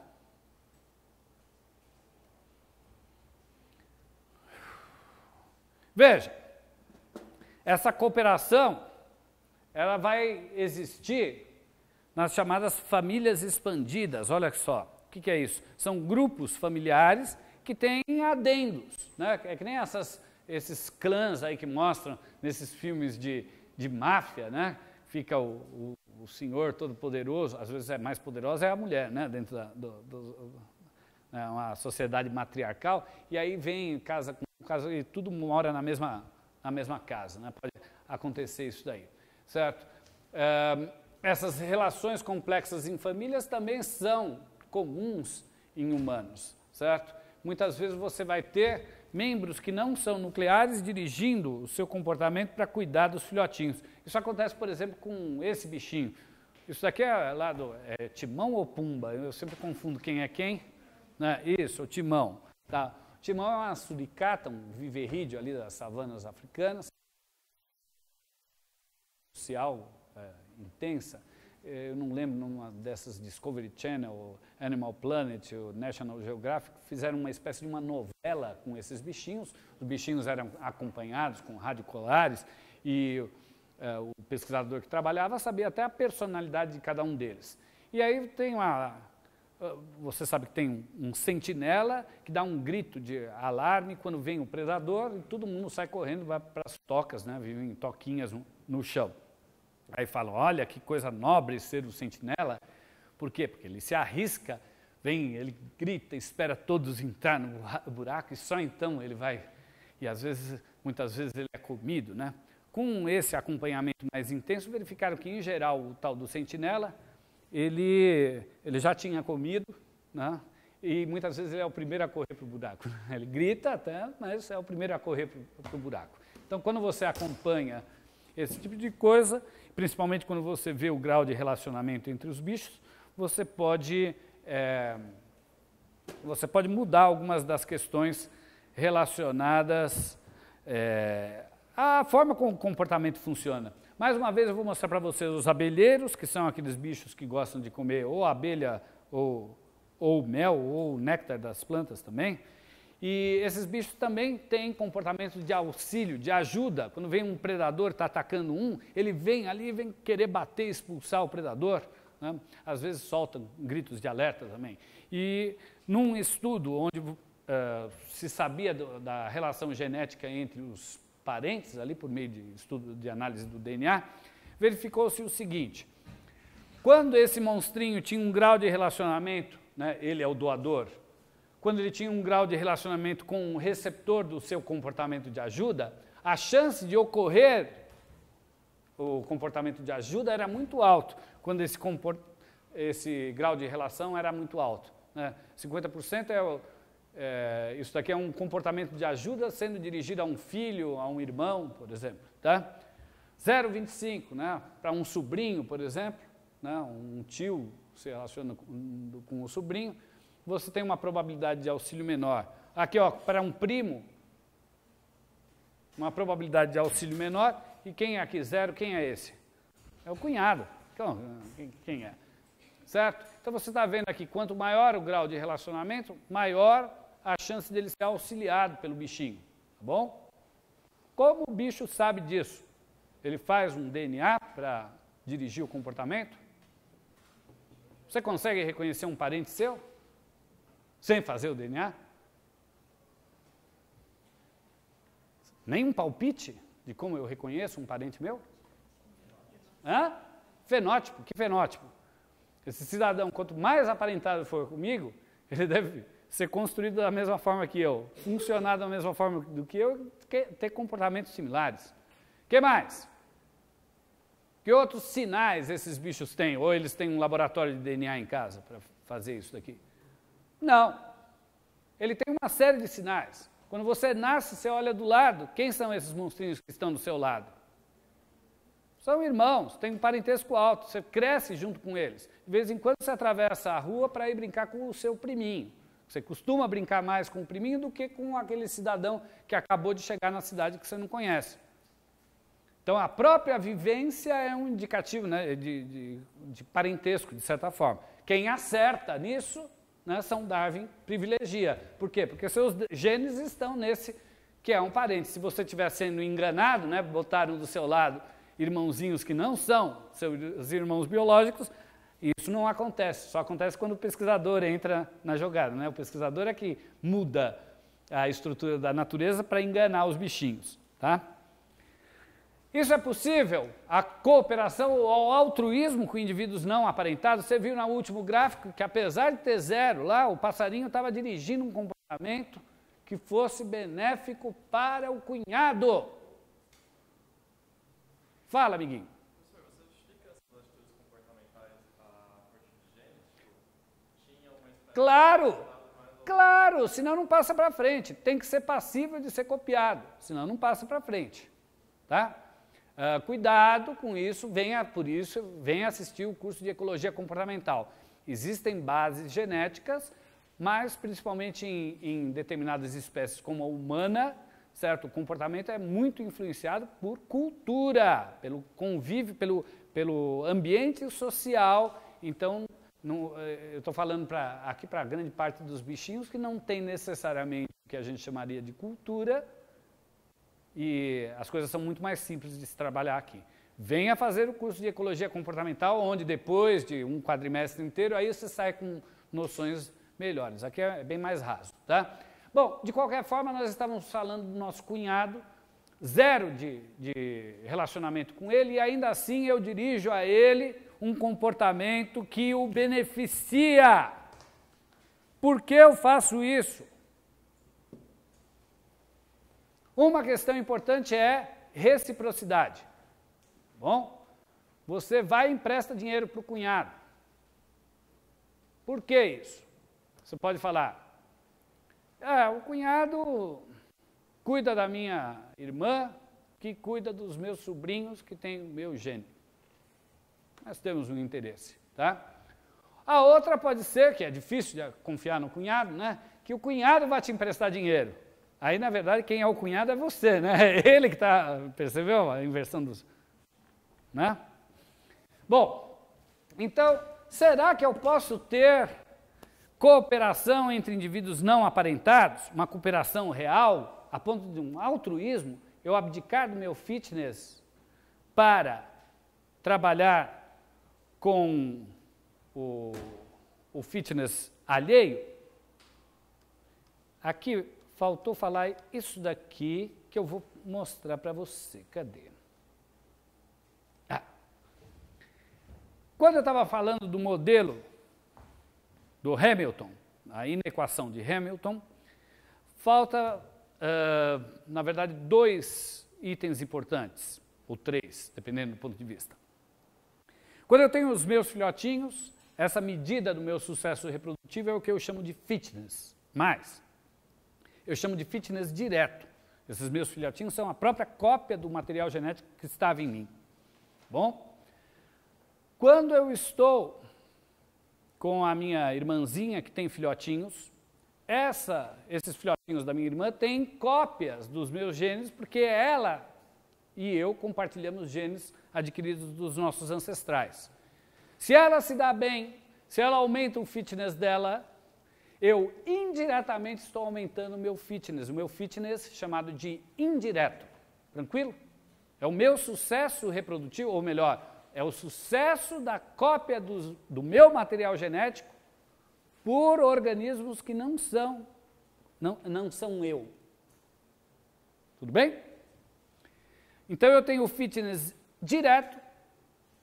Veja, essa cooperação ela vai existir nas chamadas famílias expandidas. Olha só, o que, que, é isso? São grupos familiares que têm adendos. Né? É que nem essas, esses clãs aí que mostram nesses filmes de, de máfia, né? Fica o, o, o senhor todo-poderoso, às vezes é mais poderosa é a mulher, né? Dentro da do, do, né? uma sociedade matriarcal, e aí vem casa com casa e tudo mora na mesma, na mesma casa, né? Pode acontecer isso daí certo? essas relações complexas em famílias também são comuns em humanos, certo? Muitas vezes você vai ter membros que não são nucleares dirigindo o seu comportamento para cuidar dos filhotinhos. Isso acontece, por exemplo, com esse bichinho. Isso daqui é lá do é, Timão ou Pumba? Eu sempre confundo quem é quem. Né? Isso, o Timão. Tá? O timão é uma suricata, um viverrídeo ali das savanas africanas social é, intensa. Eh, eu não lembro, numa dessas Discovery Channel, Animal Planet, National Geographic, fizeram uma espécie de uma novela com esses bichinhos. Os bichinhos eram acompanhados com radicolares e é, o pesquisador que trabalhava sabia até a personalidade de cada um deles. E aí tem uma, é, você sabe que tem um, sentinela que dá um grito de alarme quando vem o predador e todo mundo sai correndo, vai para as tocas, né? vivem em toquinhas no, no chão. Aí falam: olha que coisa nobre ser o sentinela. Por quê? Porque ele se arrisca, vem, ele grita, espera todos entrar no buraco e só então ele vai. E às vezes, muitas vezes, ele é comido, né? Com esse acompanhamento mais intenso, verificaram que, em geral, o tal do sentinela, ele, ele já tinha comido, né? e muitas vezes ele é o primeiro a correr para o buraco. Né? Ele grita até, mas é o primeiro a correr para o buraco. Então, quando você acompanha esse tipo de coisa, principalmente quando você vê o grau de relacionamento entre os bichos, você pode, é, você pode mudar algumas das questões relacionadas é, à forma como o comportamento funciona. Mais uma vez eu vou mostrar para vocês os abelheiros, que são aqueles bichos que gostam de comer ou abelha ou, ou mel ou néctar das plantas também. E esses bichos também têm comportamento de auxílio, de ajuda. Quando vem um predador está atacando um, ele vem ali e vem querer bater, expulsar o predador. Né? Às vezes soltam gritos de alerta também. E num estudo onde uh, se sabia do, da relação genética entre os parentes, ali por meio de estudo de análise do DNA, verificou-se o seguinte: quando esse monstrinho tinha um grau de relacionamento, né, ele é o doador, quando ele tinha um grau de relacionamento com o receptor do seu comportamento de ajuda, a chance de ocorrer o comportamento de ajuda era muito alto, quando esse, comport... esse grau de relação era muito alto. Né? 50% é, o... é, isso daqui é um comportamento de ajuda sendo dirigido a um filho, a um irmão, por exemplo. Tá? 0,25 né? para um sobrinho, por exemplo, né? um tio se relaciona com, com o sobrinho, você tem uma probabilidade de auxílio menor. Aqui, ó, para um primo, uma probabilidade de auxílio menor. E quem é aqui zero, quem é esse? É o cunhado. Então, quem é? Certo? Então você está vendo aqui, quanto maior o grau de relacionamento, maior a chance dele ser auxiliado pelo bichinho. Tá bom? Como o bicho sabe disso? Ele faz um DNA para dirigir o comportamento? Você consegue reconhecer um parente seu? sem fazer o DNA? Nenhum palpite de como eu reconheço um parente meu? Hã? Fenótipo, que fenótipo? Esse cidadão, quanto mais aparentado for comigo, [laughs] ele deve ser construído da mesma forma que eu, funcionar da mesma forma do que eu, ter comportamentos similares. que mais? Que outros sinais esses bichos têm? Ou eles têm um laboratório de DNA em casa para fazer isso daqui? Não. Ele tem uma série de sinais. Quando você nasce, você olha do lado. Quem são esses monstrinhos que estão do seu lado? São irmãos, Tem um parentesco alto, você cresce junto com eles. De vez em quando você atravessa a rua para ir brincar com o seu priminho. Você costuma brincar mais com o priminho do que com aquele cidadão que acabou de chegar na cidade que você não conhece. Então, a própria vivência é um indicativo né, de, de, de parentesco, de certa forma. Quem acerta nisso né, são Darwin privilegia. Por quê? Porque seus genes estão nesse que é um parente. Se você estiver sendo enganado, né, botaram do seu lado irmãozinhos que não são seus irmãos biológicos, isso não acontece. Só acontece quando o pesquisador entra na jogada. Né? O pesquisador é que muda a estrutura da natureza para enganar os bichinhos. Tá? Isso é possível? A cooperação ou altruísmo com indivíduos não aparentados? Você viu no último gráfico que, apesar de ter zero lá, o passarinho estava dirigindo um comportamento que fosse benéfico para o cunhado. Fala, amiguinho. Tipo, claro, claro, senão não passa para frente. Tem que ser passível de ser copiado, senão não passa para frente. Tá? Uh, cuidado com isso, venha por isso, venha assistir o curso de Ecologia Comportamental. Existem bases genéticas, mas principalmente em, em determinadas espécies como a humana, certo? O comportamento é muito influenciado por cultura, pelo convívio, pelo, pelo ambiente social. Então, eh, eu estou falando pra, aqui para grande parte dos bichinhos que não tem necessariamente o que a gente chamaria de cultura, e as coisas são muito mais simples de se trabalhar aqui. Venha fazer o curso de ecologia comportamental, onde depois de um quadrimestre inteiro, aí você sai com noções melhores. Aqui é bem mais raso, tá? Bom, de qualquer forma, nós estávamos falando do nosso cunhado, zero de, de relacionamento com ele, e ainda assim eu dirijo a ele um comportamento que o beneficia. Por que eu faço isso? Uma questão importante é reciprocidade. Bom, você vai e empresta dinheiro para o cunhado. Por que isso? Você pode falar, ah, o cunhado cuida da minha irmã, que cuida dos meus sobrinhos, que tem o meu gênio. Nós temos um interesse, tá? A outra pode ser, que é difícil de confiar no cunhado, né? Que o cunhado vai te emprestar dinheiro. Aí, na verdade, quem é o cunhado é você, né? É [laughs] ele que está, percebeu a inversão dos... Né? Bom, então, será que eu posso ter cooperação entre indivíduos não aparentados? Uma cooperação real, a ponto de um altruísmo? Eu abdicar do meu fitness para trabalhar com o, o fitness alheio? Aqui faltou falar isso daqui que eu vou mostrar para você. Cadê? Ah. Quando eu estava falando do modelo do Hamilton, a inequação de Hamilton, falta, uh, na verdade, dois itens importantes, ou três, dependendo do ponto de vista. Quando eu tenho os meus filhotinhos, essa medida do meu sucesso reprodutivo é o que eu chamo de fitness. Mas, eu chamo de fitness direto. Esses meus filhotinhos são a própria cópia do material genético que estava em mim. Bom? Quando eu estou com a minha irmãzinha que tem filhotinhos, essa, esses filhotinhos da minha irmã têm cópias dos meus genes, porque ela e eu compartilhamos genes adquiridos dos nossos ancestrais. Se ela se dá bem, se ela aumenta o fitness dela, eu indiretamente estou aumentando o meu fitness, o meu fitness chamado de indireto. Tranquilo? É o meu sucesso reprodutivo, ou melhor, é o sucesso da cópia do, do meu material genético por organismos que não são, não, não são eu. Tudo bem? Então eu tenho o fitness direto,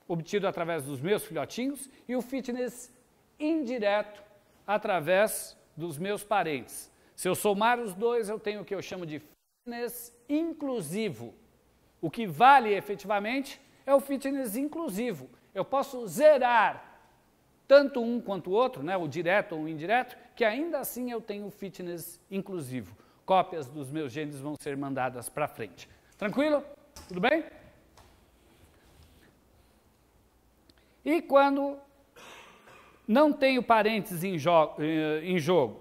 obtido através dos meus filhotinhos, e o fitness indireto, através dos meus parentes. Se eu somar os dois, eu tenho o que eu chamo de fitness inclusivo. O que vale efetivamente é o fitness inclusivo. Eu posso zerar tanto um quanto o outro, né, o direto ou o indireto, que ainda assim eu tenho fitness inclusivo. Cópias dos meus genes vão ser mandadas para frente. Tranquilo? Tudo bem? E quando não tenho parentes em, jo eh, em jogo,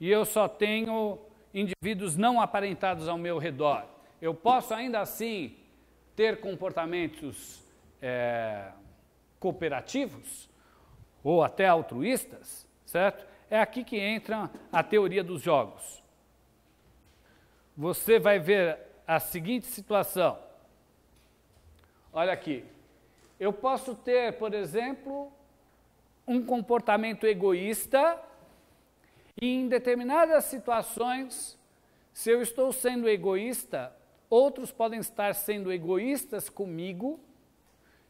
e eu só tenho indivíduos não aparentados ao meu redor, eu posso ainda assim ter comportamentos é, cooperativos ou até altruístas, certo? É aqui que entra a teoria dos jogos. Você vai ver a seguinte situação. Olha aqui. Eu posso ter, por exemplo, um comportamento egoísta e em determinadas situações, se eu estou sendo egoísta, outros podem estar sendo egoístas comigo,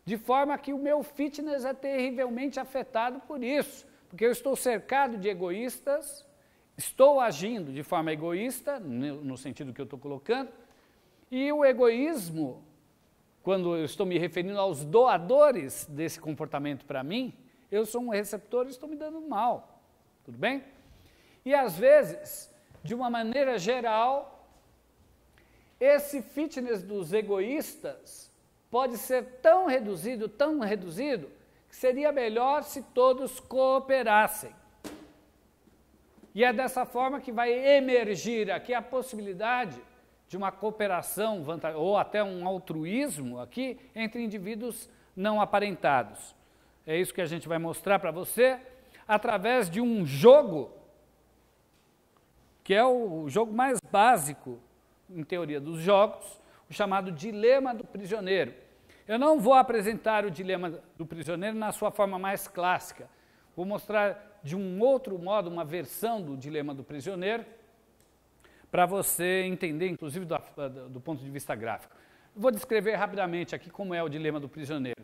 de forma que o meu fitness é terrivelmente afetado por isso, porque eu estou cercado de egoístas, estou agindo de forma egoísta, no sentido que eu estou colocando, e o egoísmo, quando eu estou me referindo aos doadores desse comportamento para mim, eu sou um receptor e estou me dando mal. Tudo bem? E às vezes, de uma maneira geral, esse fitness dos egoístas pode ser tão reduzido, tão reduzido, que seria melhor se todos cooperassem. E é dessa forma que vai emergir aqui a possibilidade de uma cooperação ou até um altruísmo aqui entre indivíduos não aparentados. É isso que a gente vai mostrar para você através de um jogo que é o jogo mais básico em teoria dos jogos, o chamado dilema do prisioneiro. Eu não vou apresentar o dilema do prisioneiro na sua forma mais clássica. Vou mostrar de um outro modo uma versão do dilema do prisioneiro para você entender, inclusive do, do ponto de vista gráfico. Vou descrever rapidamente aqui como é o dilema do prisioneiro.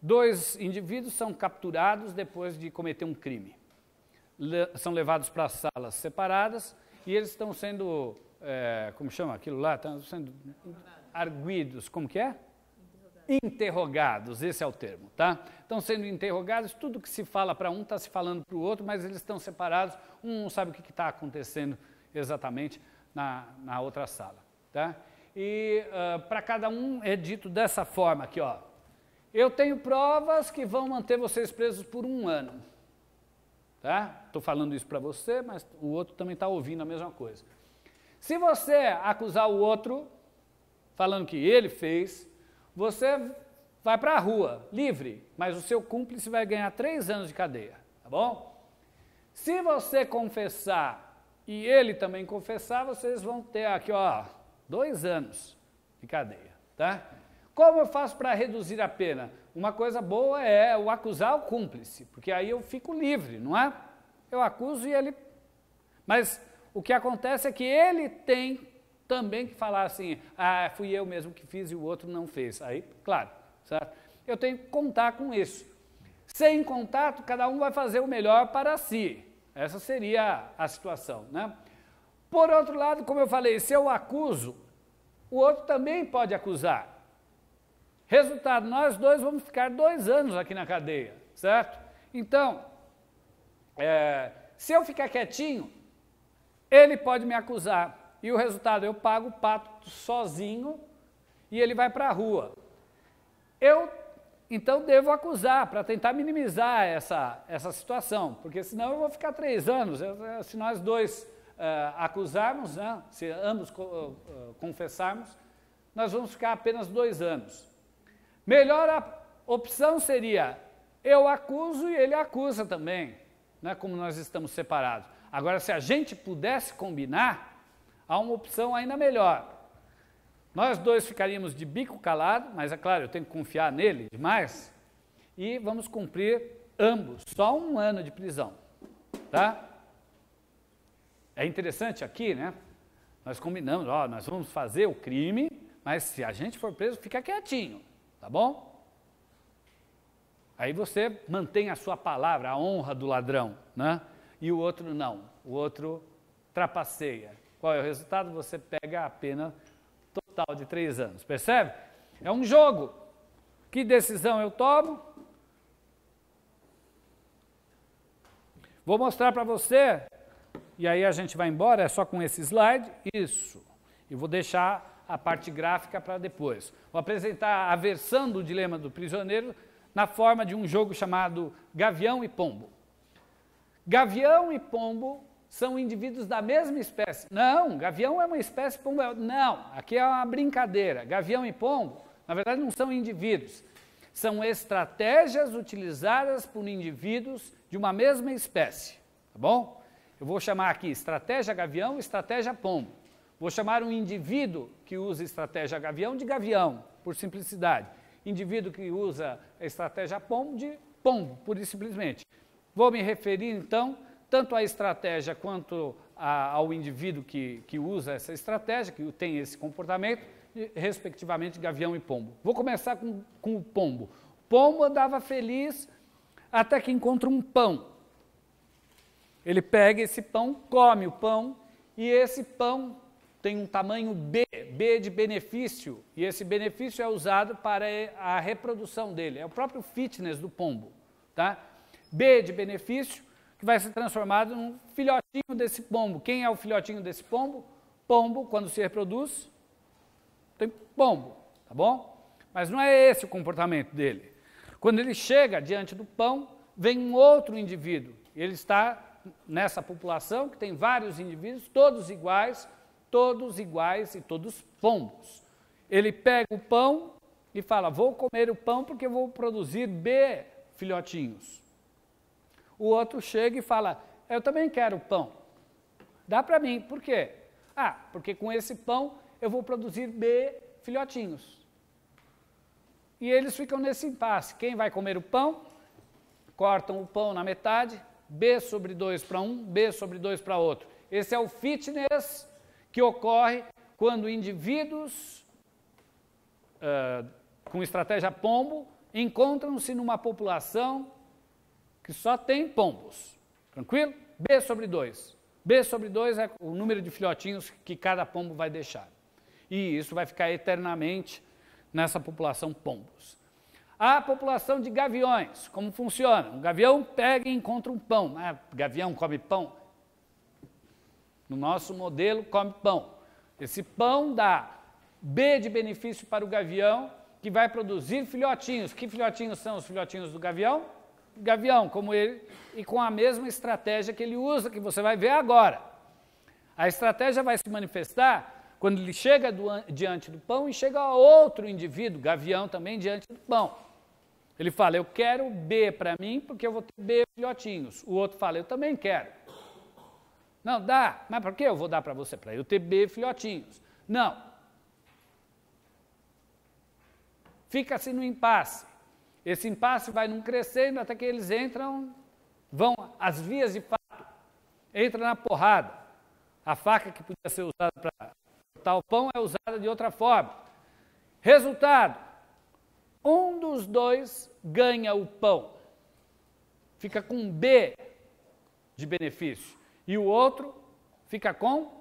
Dois indivíduos são capturados depois de cometer um crime. Le são levados para salas separadas e eles estão sendo, é, como chama aquilo lá? Estão sendo arguidos, como que é? Interrogados. interrogados, esse é o termo, tá? Estão sendo interrogados, tudo que se fala para um está se falando para o outro, mas eles estão separados, um não sabe o que está acontecendo exatamente na, na outra sala, tá? E uh, para cada um é dito dessa forma aqui, ó. Eu tenho provas que vão manter vocês presos por um ano. Tá? Estou falando isso para você, mas o outro também está ouvindo a mesma coisa. Se você acusar o outro, falando que ele fez, você vai para a rua, livre, mas o seu cúmplice vai ganhar três anos de cadeia, tá bom? Se você confessar e ele também confessar, vocês vão ter aqui, ó, dois anos de cadeia, tá? Como eu faço para reduzir a pena? Uma coisa boa é o acusar o cúmplice, porque aí eu fico livre, não é? Eu acuso e ele. Mas o que acontece é que ele tem também que falar assim: ah, fui eu mesmo que fiz e o outro não fez. Aí, claro, certo? eu tenho que contar com isso. Sem contato, cada um vai fazer o melhor para si. Essa seria a situação, né? Por outro lado, como eu falei, se eu acuso, o outro também pode acusar. Resultado, nós dois vamos ficar dois anos aqui na cadeia, certo? Então, é, se eu ficar quietinho, ele pode me acusar. E o resultado, eu pago o pato sozinho e ele vai para a rua. Eu, então, devo acusar para tentar minimizar essa, essa situação, porque senão eu vou ficar três anos. Eu, se nós dois uh, acusarmos, né, se ambos uh, confessarmos, nós vamos ficar apenas dois anos. Melhor opção seria eu acuso e ele acusa também, né, como nós estamos separados. Agora, se a gente pudesse combinar, há uma opção ainda melhor. Nós dois ficaríamos de bico calado, mas é claro, eu tenho que confiar nele demais, e vamos cumprir ambos só um ano de prisão. Tá? É interessante aqui, né? Nós combinamos, ó, nós vamos fazer o crime, mas se a gente for preso, fica quietinho. Tá bom? Aí você mantém a sua palavra, a honra do ladrão, né? E o outro não, o outro trapaceia. Qual é o resultado? Você pega a pena total de três anos. Percebe? É um jogo. Que decisão eu tomo? Vou mostrar para você, e aí a gente vai embora, é só com esse slide. Isso. E vou deixar a parte gráfica para depois. Vou apresentar a versão do dilema do prisioneiro na forma de um jogo chamado Gavião e Pombo. Gavião e pombo são indivíduos da mesma espécie. Não, gavião é uma espécie, pombo é outra. Não, aqui é uma brincadeira. Gavião e pombo, na verdade, não são indivíduos. São estratégias utilizadas por indivíduos de uma mesma espécie. Tá bom? Eu vou chamar aqui estratégia gavião, estratégia pombo. Vou chamar um indivíduo que usa estratégia gavião de gavião, por simplicidade. Indivíduo que usa a estratégia pombo de pombo, por simplesmente. Vou me referir, então, tanto à estratégia quanto a, ao indivíduo que, que usa essa estratégia, que tem esse comportamento, respectivamente gavião e pombo. Vou começar com, com o pombo. Pombo andava feliz até que encontra um pão. Ele pega esse pão, come o pão, e esse pão tem um tamanho B, B de benefício, e esse benefício é usado para a reprodução dele, é o próprio fitness do pombo, tá? B de benefício, que vai ser transformado num filhotinho desse pombo. Quem é o filhotinho desse pombo? Pombo, quando se reproduz, tem pombo, tá bom? Mas não é esse o comportamento dele. Quando ele chega diante do pão, vem um outro indivíduo. Ele está nessa população que tem vários indivíduos, todos iguais, todos iguais e todos pombos. Ele pega o pão e fala: Vou comer o pão porque vou produzir B filhotinhos. O outro chega e fala: Eu também quero pão. Dá para mim. Por quê? Ah, porque com esse pão eu vou produzir B filhotinhos. E eles ficam nesse impasse: quem vai comer o pão? Cortam o pão na metade, B sobre 2 para um, B sobre 2 para outro. Esse é o fitness que ocorre quando indivíduos uh, com estratégia pombo encontram-se numa população que só tem pombos. Tranquilo? B sobre 2. B sobre 2 é o número de filhotinhos que cada pombo vai deixar. E isso vai ficar eternamente nessa população pombos. A população de gaviões, como funciona? Um gavião pega e encontra um pão. Ah, gavião come pão? No nosso modelo, come pão. Esse pão dá B de benefício para o gavião, que vai produzir filhotinhos. Que filhotinhos são os filhotinhos do gavião? Gavião, como ele, e com a mesma estratégia que ele usa, que você vai ver agora. A estratégia vai se manifestar quando ele chega do, diante do pão e chega a outro indivíduo, gavião também, diante do pão. Ele fala, eu quero B para mim, porque eu vou ter B filhotinhos. O outro fala, eu também quero. Não, dá. Mas para que eu vou dar para você? Para eu ter B filhotinhos. Não. Fica-se assim no impasse. Esse impasse vai num crescendo até que eles entram, vão às vias de fato, entra na porrada. A faca que podia ser usada para cortar o pão é usada de outra forma. Resultado: um dos dois ganha o pão, fica com B de benefício e o outro fica com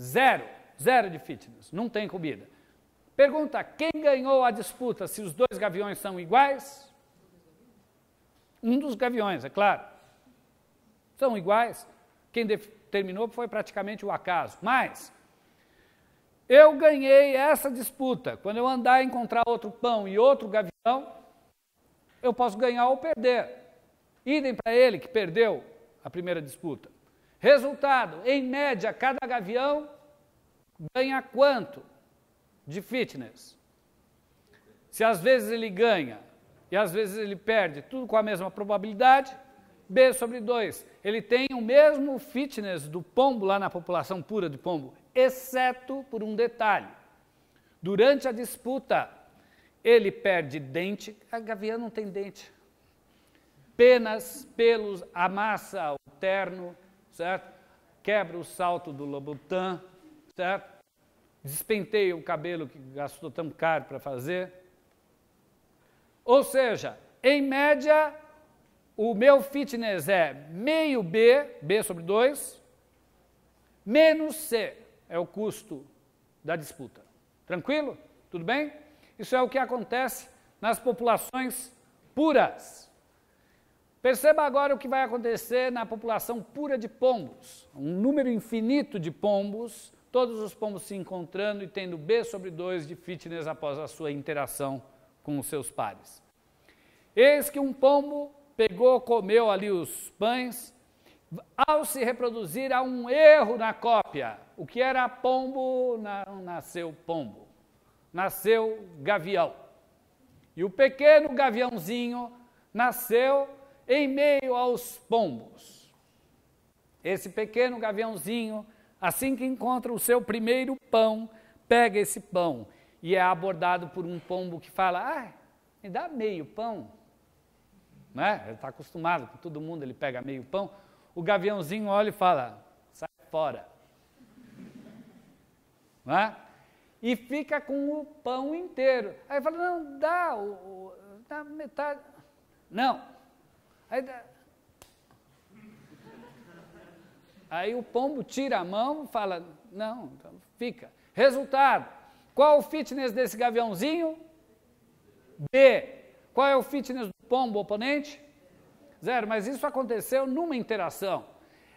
zero, zero de fitness, não tem comida. Pergunta: quem ganhou a disputa se os dois gaviões são iguais? Um dos gaviões, é claro. São iguais. Quem determinou foi praticamente o acaso. Mas eu ganhei essa disputa. Quando eu andar e encontrar outro pão e outro gavião, eu posso ganhar ou perder. Idem para ele que perdeu a primeira disputa. Resultado: em média, cada gavião ganha quanto de fitness? Se às vezes ele ganha e às vezes ele perde, tudo com a mesma probabilidade, B sobre 2. Ele tem o mesmo fitness do pombo lá na população pura de pombo, exceto por um detalhe. Durante a disputa, ele perde dente, a gavião não tem dente. Penas, pelos, a massa, o terno, certo? Quebra o salto do Lobutan, certo? Despenteia o cabelo que gastou tão caro para fazer. Ou seja, em média, o meu fitness é meio B, B sobre 2, menos C é o custo da disputa. Tranquilo? Tudo bem? Isso é o que acontece nas populações puras. Perceba agora o que vai acontecer na população pura de pombos. Um número infinito de pombos, todos os pombos se encontrando e tendo B sobre 2 de fitness após a sua interação com os seus pares. Eis que um pombo pegou, comeu ali os pães, ao se reproduzir há um erro na cópia. O que era pombo não nasceu pombo, nasceu gavião. E o pequeno gaviãozinho nasceu em meio aos pombos. Esse pequeno gaviãozinho, assim que encontra o seu primeiro pão, pega esse pão e é abordado por um pombo que fala: Ah, me dá meio pão. Né? Ele está acostumado com todo mundo, ele pega meio pão. O gaviãozinho olha e fala: Sai fora. Né? E fica com o pão inteiro. Aí fala: Não, dá, o, o, dá tá, metade. Tá, não, Aí, aí o pombo tira a mão e fala: não, então fica. Resultado: qual o fitness desse gaviãozinho? B. Qual é o fitness do pombo oponente? Zero. Mas isso aconteceu numa interação.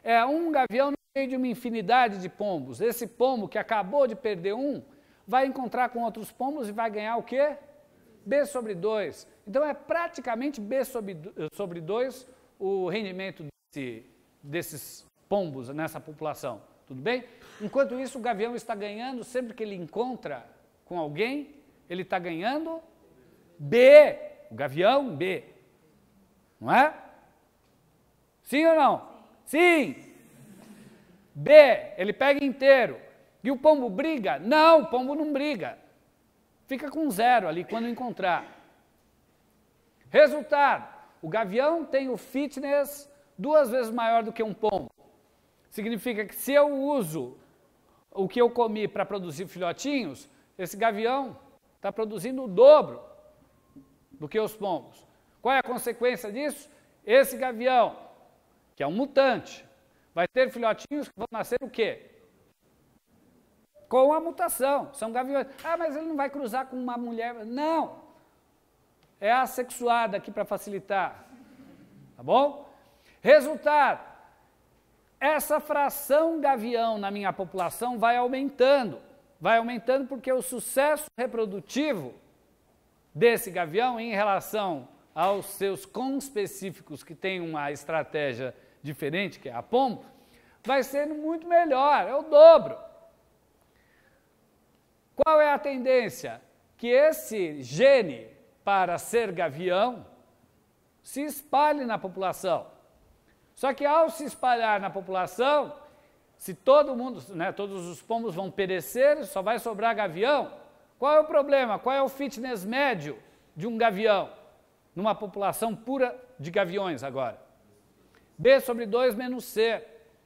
É um gavião no meio de uma infinidade de pombos. Esse pombo que acabou de perder um, vai encontrar com outros pombos e vai ganhar o quê? B sobre 2. Então é praticamente B sobre 2 eh, o rendimento desse, desses pombos nessa população. Tudo bem? Enquanto isso, o gavião está ganhando, sempre que ele encontra com alguém, ele está ganhando B. O gavião, B. Não é? Sim ou não? Sim. B, ele pega inteiro. E o pombo briga? Não, o pombo não briga. Fica com zero ali quando encontrar. Resultado: o gavião tem o fitness duas vezes maior do que um pombo. Significa que se eu uso o que eu comi para produzir filhotinhos, esse gavião está produzindo o dobro do que os pombos. Qual é a consequência disso? Esse gavião, que é um mutante, vai ter filhotinhos que vão nascer o quê? Com a mutação. São gaviões. Ah, mas ele não vai cruzar com uma mulher. Não! é assexuada aqui para facilitar. Tá bom? Resultado: essa fração gavião na minha população vai aumentando. Vai aumentando porque o sucesso reprodutivo desse gavião em relação aos seus conspecíficos que têm uma estratégia diferente, que é a pombo, vai sendo muito melhor, é o dobro. Qual é a tendência? Que esse gene para ser gavião se espalhe na população. Só que ao se espalhar na população, se todo mundo, né, todos os pombos vão perecer, só vai sobrar gavião. Qual é o problema? Qual é o fitness médio de um gavião? Numa população pura de gaviões agora. B sobre 2 menos C,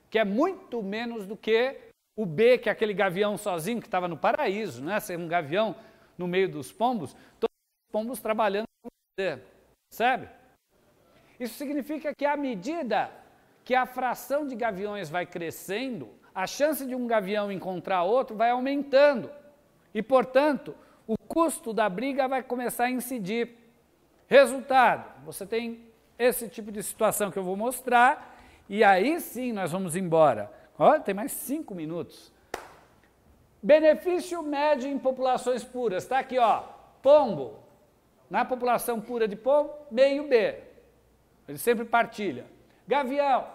que é muito menos do que o B, que é aquele gavião sozinho que estava no paraíso, né? Ser um gavião no meio dos pombos pombos trabalhando com você. Percebe? Isso significa que à medida que a fração de gaviões vai crescendo, a chance de um gavião encontrar outro vai aumentando. E, portanto, o custo da briga vai começar a incidir. Resultado: você tem esse tipo de situação que eu vou mostrar, e aí sim nós vamos embora. Olha, tem mais cinco minutos. Benefício médio em populações puras, está aqui, ó. Pombo, na população pura de povo, meio B. Ele sempre partilha. Gavião,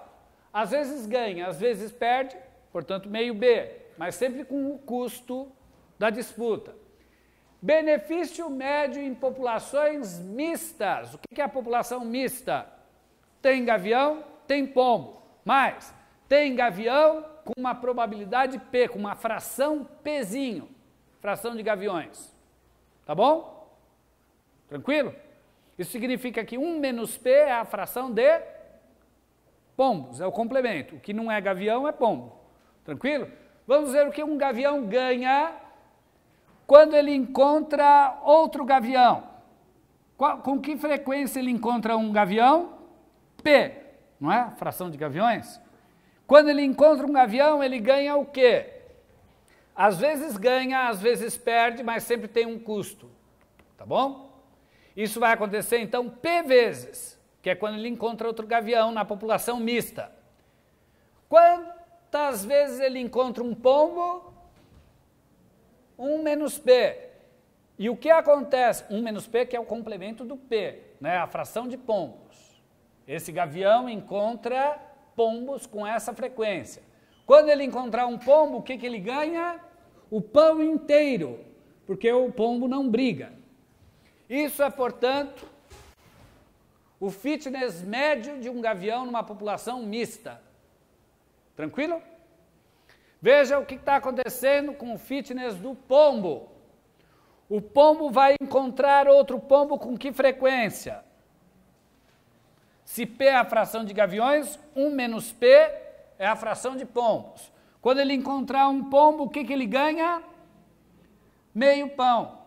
às vezes ganha, às vezes perde, portanto, meio B, mas sempre com o custo da disputa. Benefício médio em populações mistas. O que é a população mista? Tem gavião, tem pombo, mas tem gavião com uma probabilidade P, com uma fração Pzinho, fração de gaviões. Tá bom? Tranquilo? Isso significa que 1 menos P é a fração de pombos, é o complemento. O que não é gavião é pombo. Tranquilo? Vamos ver o que um gavião ganha quando ele encontra outro gavião. Qual, com que frequência ele encontra um gavião? P, não é? Fração de gaviões. Quando ele encontra um gavião, ele ganha o quê? Às vezes ganha, às vezes perde, mas sempre tem um custo. Tá bom? Isso vai acontecer então P vezes, que é quando ele encontra outro gavião na população mista. Quantas vezes ele encontra um pombo? 1 menos P. E o que acontece? 1 menos P, que é o complemento do P, né? a fração de pombos. Esse gavião encontra pombos com essa frequência. Quando ele encontrar um pombo, o que, que ele ganha? O pão inteiro, porque o pombo não briga. Isso é, portanto, o fitness médio de um gavião numa população mista. Tranquilo? Veja o que está acontecendo com o fitness do pombo. O pombo vai encontrar outro pombo com que frequência? Se P é a fração de gaviões, 1 menos P é a fração de pombos. Quando ele encontrar um pombo, o que, que ele ganha? Meio pão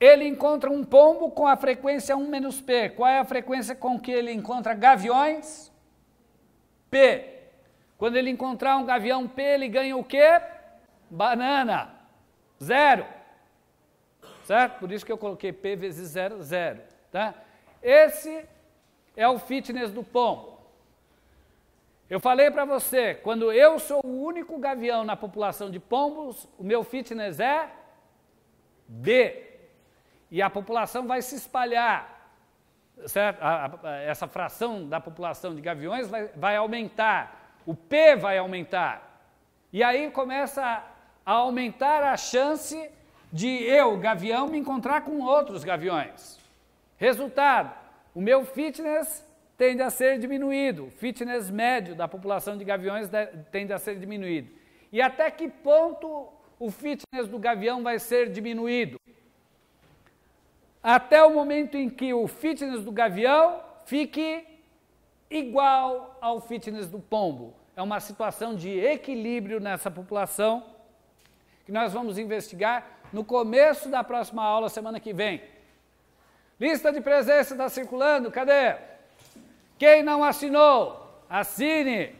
ele encontra um pombo com a frequência 1 menos P. Qual é a frequência com que ele encontra gaviões? P. Quando ele encontrar um gavião P, ele ganha o quê? Banana. Zero. Certo? Por isso que eu coloquei P vezes zero, zero. Tá? Esse é o fitness do pombo. Eu falei para você, quando eu sou o único gavião na população de pombos, o meu fitness é D e a população vai se espalhar. Certo? A, a, essa fração da população de gaviões vai, vai aumentar, o P vai aumentar. E aí começa a, a aumentar a chance de eu, gavião, me encontrar com outros gaviões. Resultado: o meu fitness tende a ser diminuído, o fitness médio da população de gaviões de, tende a ser diminuído. E até que ponto o fitness do gavião vai ser diminuído? até o momento em que o fitness do gavião fique igual ao fitness do pombo. É uma situação de equilíbrio nessa população que nós vamos investigar no começo da próxima aula, semana que vem. Lista de presença está circulando, cadê? Quem não assinou, assine!